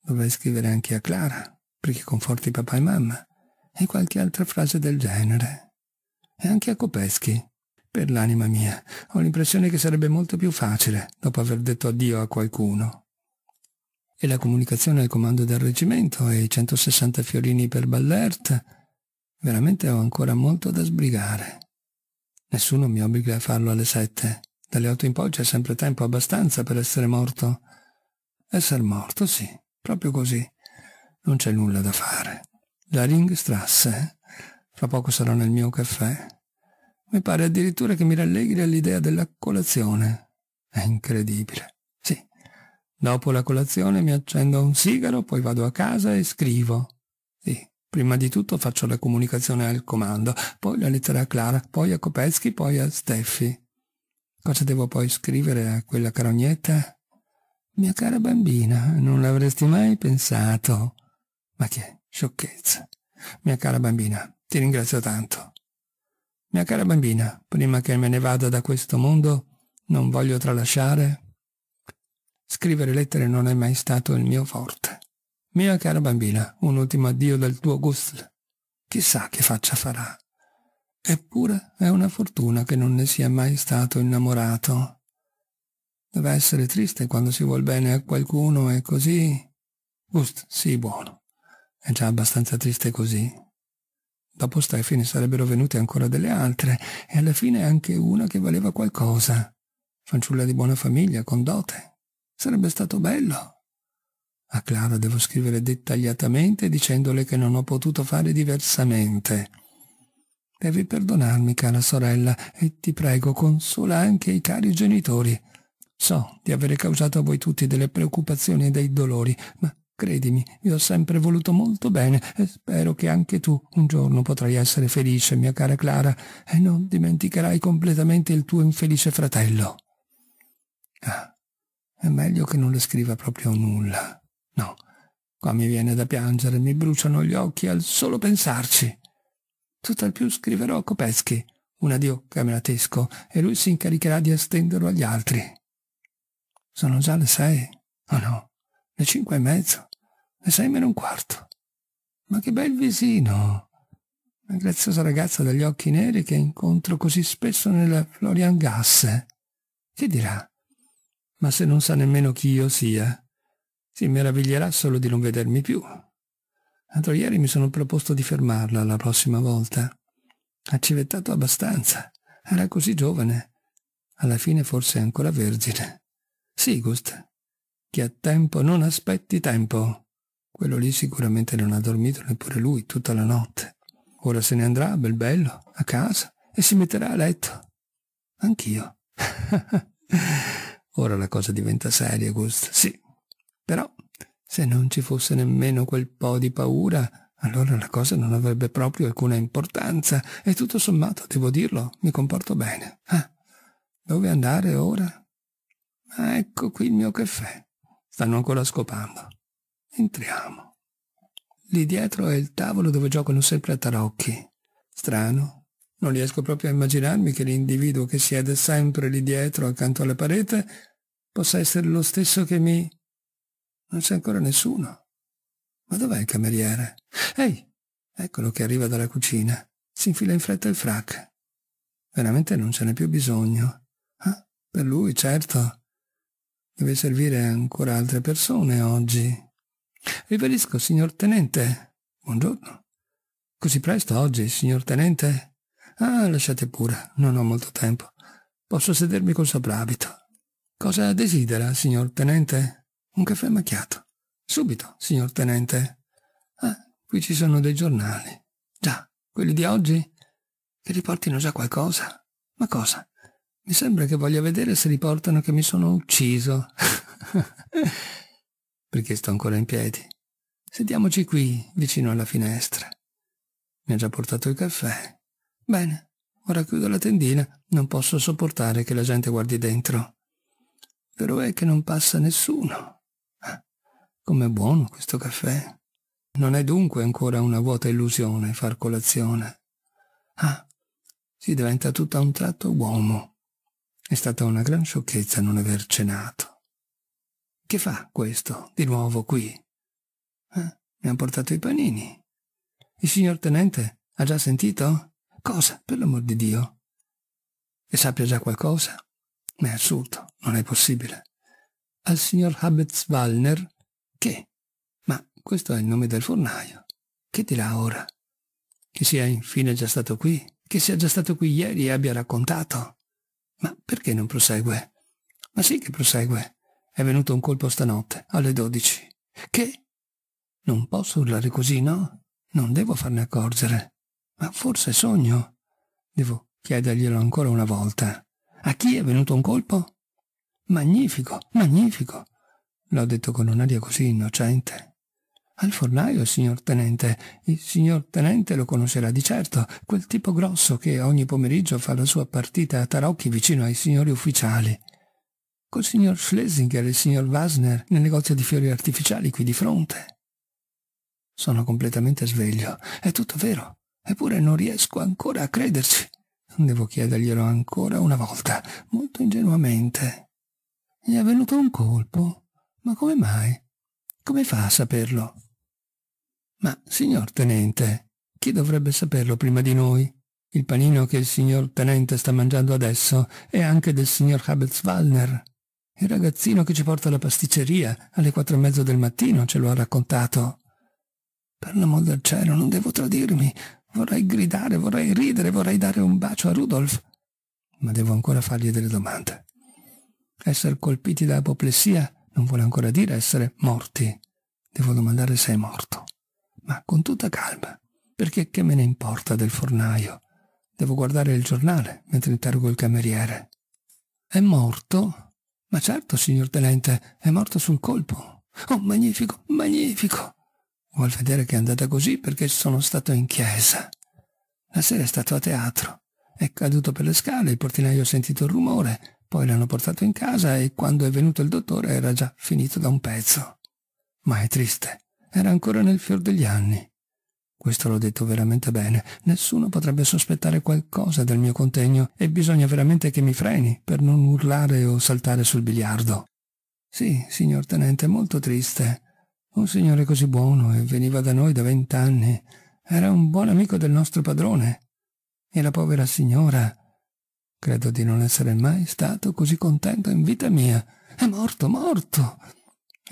Dovrai scrivere anche a Clara, perché conforti papà e mamma, e qualche altra frase del genere. E anche a Copeschi. Per l'anima mia, ho l'impressione che sarebbe molto più facile dopo aver detto addio a qualcuno. E la comunicazione al comando del reggimento e i 160 fiorini per Ballert Veramente ho ancora molto da sbrigare. Nessuno mi obbliga a farlo alle sette. Dalle otto in poi c'è sempre tempo abbastanza per essere morto. Essere morto, sì, proprio così. Non c'è nulla da fare. La Ringstrasse, eh? fra poco sarò nel mio caffè. Mi pare addirittura che mi rallegri all'idea della colazione. È incredibile. Sì. Dopo la colazione mi accendo un sigaro, poi vado a casa e scrivo. Prima di tutto faccio la comunicazione al comando, poi la lettera a Clara, poi a Kopetsky, poi a Steffi. Cosa devo poi scrivere a quella carognetta? Mia cara bambina, non l'avresti mai pensato. Ma che sciocchezza. Mia cara bambina, ti ringrazio tanto. Mia cara bambina, prima che me ne vada da questo mondo, non voglio tralasciare. Scrivere lettere non è mai stato il mio forte. Mia cara bambina, un ultimo addio dal tuo Gustl. Chissà che faccia farà. Eppure è una fortuna che non ne sia mai stato innamorato. Deve essere triste quando si vuol bene a qualcuno e così... Gust, sì, buono. È già abbastanza triste così. Dopo Stefani sarebbero venute ancora delle altre e alla fine anche una che valeva qualcosa. Fanciulla di buona famiglia, con dote. Sarebbe stato bello. A Clara devo scrivere dettagliatamente dicendole che non ho potuto fare diversamente. Devi perdonarmi, cara sorella, e ti prego, consola anche i cari genitori. So di avere causato a voi tutti delle preoccupazioni e dei dolori, ma credimi, vi ho sempre voluto molto bene e spero che anche tu un giorno potrai essere felice, mia cara Clara, e non dimenticherai completamente il tuo infelice fratello. Ah, è meglio che non le scriva proprio nulla. No, qua mi viene da piangere, mi bruciano gli occhi al solo pensarci. Tutt'al più scriverò a Kopetsky, un addio cameratesco, e lui si incaricherà di estenderlo agli altri. Sono già le sei, oh no, le cinque e mezzo, le sei meno un quarto. Ma che bel visino! Una graziosa ragazza dagli occhi neri che incontro così spesso nella Florian Gasse. Che dirà? Ma se non sa nemmeno chi io sia, si meraviglierà solo di non vedermi più. L'altro ieri mi sono proposto di fermarla la prossima volta. Ha civettato abbastanza. Era così giovane. Alla fine forse ancora vergine. Sigust. Chi ha tempo non aspetti tempo. Quello lì sicuramente non ha dormito neppure lui tutta la notte. Ora se ne andrà, bel bello, a casa, e si metterà a letto. Anch'io. *laughs* Ora la cosa diventa seria, Gust. Sì, però, se non ci fosse nemmeno quel po' di paura, allora la cosa non avrebbe proprio alcuna importanza e tutto sommato, devo dirlo, mi comporto bene. Ah, dove andare ora? Ah, ecco qui il mio caffè. Stanno ancora scopando. Entriamo. Lì dietro è il tavolo dove giocano sempre a tarocchi. Strano. Non riesco proprio a immaginarmi che l'individuo che siede sempre lì dietro accanto alla parete possa essere lo stesso che mi... Non c'è ancora nessuno. Ma dov'è il cameriere? Ehi, eccolo che arriva dalla cucina. Si infila in fretta il frac. Veramente non ce n'è più bisogno. Ah, per lui, certo. Deve servire ancora altre persone oggi. Riverisco, signor tenente. Buongiorno. Così presto oggi, signor tenente? Ah, lasciate pure, non ho molto tempo. Posso sedermi col soprabito. Cosa desidera, signor tenente? Un caffè macchiato. Subito, signor tenente. Ah, qui ci sono dei giornali. Già, quelli di oggi? Che riportino già qualcosa? Ma cosa? Mi sembra che voglia vedere se riportano che mi sono ucciso. *laughs* Perché sto ancora in piedi. Sediamoci qui, vicino alla finestra. Mi ha già portato il caffè. Bene, ora chiudo la tendina, non posso sopportare che la gente guardi dentro. Però è che non passa nessuno. Com'è buono questo caffè. Non è dunque ancora una vuota illusione far colazione. Ah, si diventa tutto a un tratto uomo. È stata una gran sciocchezza non aver cenato. Che fa questo, di nuovo qui? Eh, mi han portato i panini. Il signor tenente ha già sentito? Cosa, per l'amor di Dio? E sappia già qualcosa? Ma è assurdo, non è possibile. Al signor Habetz Wallner che? Ma questo è il nome del fornaio. Che dirà ora? Che sia infine già stato qui? Che sia già stato qui ieri e abbia raccontato? Ma perché non prosegue? Ma sì che prosegue. È venuto un colpo stanotte, alle dodici. Che? Non posso urlare così, no? Non devo farne accorgere. Ma forse sogno. Devo chiederglielo ancora una volta. A chi è venuto un colpo? Magnifico, magnifico l'ho detto con un'aria così innocente. Al fornaio signor tenente, il signor tenente lo conoscerà di certo, quel tipo grosso che ogni pomeriggio fa la sua partita a tarocchi vicino ai signori ufficiali. Col signor Schlesinger e il signor Wasner nel negozio di fiori artificiali qui di fronte. Sono completamente sveglio, è tutto vero, eppure non riesco ancora a crederci. Devo chiederglielo ancora una volta, molto ingenuamente. Gli è venuto un colpo ma come mai? Come fa a saperlo? Ma, signor tenente, chi dovrebbe saperlo prima di noi? Il panino che il signor tenente sta mangiando adesso è anche del signor Habelswallner. Il ragazzino che ci porta alla pasticceria alle quattro e mezzo del mattino ce lo ha raccontato. Per l'amor del cielo, non devo tradirmi. Vorrei gridare, vorrei ridere, vorrei dare un bacio a Rudolf. Ma devo ancora fargli delle domande. Essere colpiti da apoplessia non vuole ancora dire essere morti, devo domandare se è morto, ma con tutta calma, perché che me ne importa del fornaio? Devo guardare il giornale mentre interrogo il cameriere. È morto? Ma certo, signor tenente, è morto sul colpo. Oh, magnifico, magnifico! Vuol vedere che è andata così perché sono stato in chiesa. La sera è stato a teatro. È caduto per le scale, il portinaio ha sentito il rumore, poi l'hanno portato in casa e quando è venuto il dottore era già finito da un pezzo. Ma è triste, era ancora nel fior degli anni. Questo l'ho detto veramente bene. Nessuno potrebbe sospettare qualcosa del mio contegno e bisogna veramente che mi freni per non urlare o saltare sul biliardo. Sì, signor tenente, molto triste. Un signore così buono e veniva da noi da vent'anni. Era un buon amico del nostro padrone. E la povera signora Credo di non essere mai stato così contento in vita mia. È morto, morto!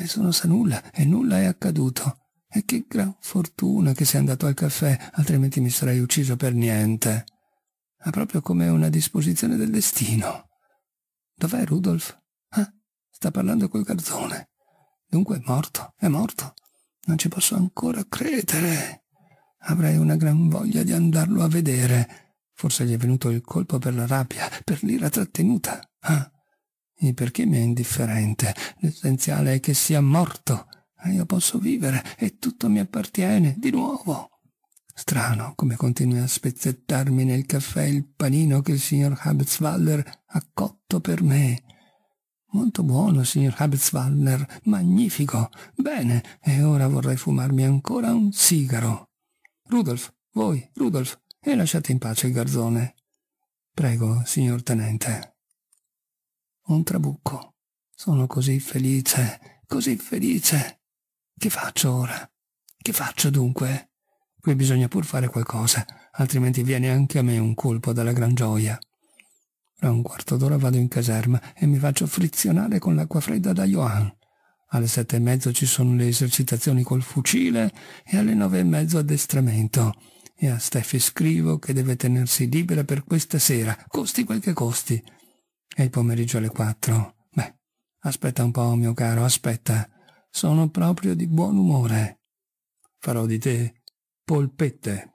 sono sa nulla e nulla è accaduto. E che gran fortuna che sia andato al caffè, altrimenti mi sarei ucciso per niente. Ma proprio come una disposizione del destino. Dov'è Rudolf? Ah, sta parlando col garzone. Dunque è morto, è morto. Non ci posso ancora credere. Avrei una gran voglia di andarlo a vedere. Forse gli è venuto il colpo per la rabbia, per l'ira trattenuta. Ah, e perché mi è indifferente? L'essenziale è che sia morto. Ah, io posso vivere e tutto mi appartiene, di nuovo. Strano come continui a spezzettarmi nel caffè il panino che il signor Habswaller ha cotto per me. Molto buono, signor Habswaller, magnifico. Bene, e ora vorrei fumarmi ancora un sigaro. Rudolf, voi, Rudolf, e lasciate in pace il garzone. Prego, signor tenente. Un trabucco. Sono così felice, così felice. Che faccio ora? Che faccio dunque? Qui bisogna pur fare qualcosa, altrimenti viene anche a me un colpo dalla gran gioia. Tra un quarto d'ora vado in caserma e mi faccio frizionare con l'acqua fredda da Johan. Alle sette e mezzo ci sono le esercitazioni col fucile e alle nove e mezzo addestramento e a Steffi scrivo che deve tenersi libera per questa sera, costi quel che costi. È il pomeriggio alle quattro. Beh, aspetta un po', mio caro, aspetta. Sono proprio di buon umore. Farò di te polpette.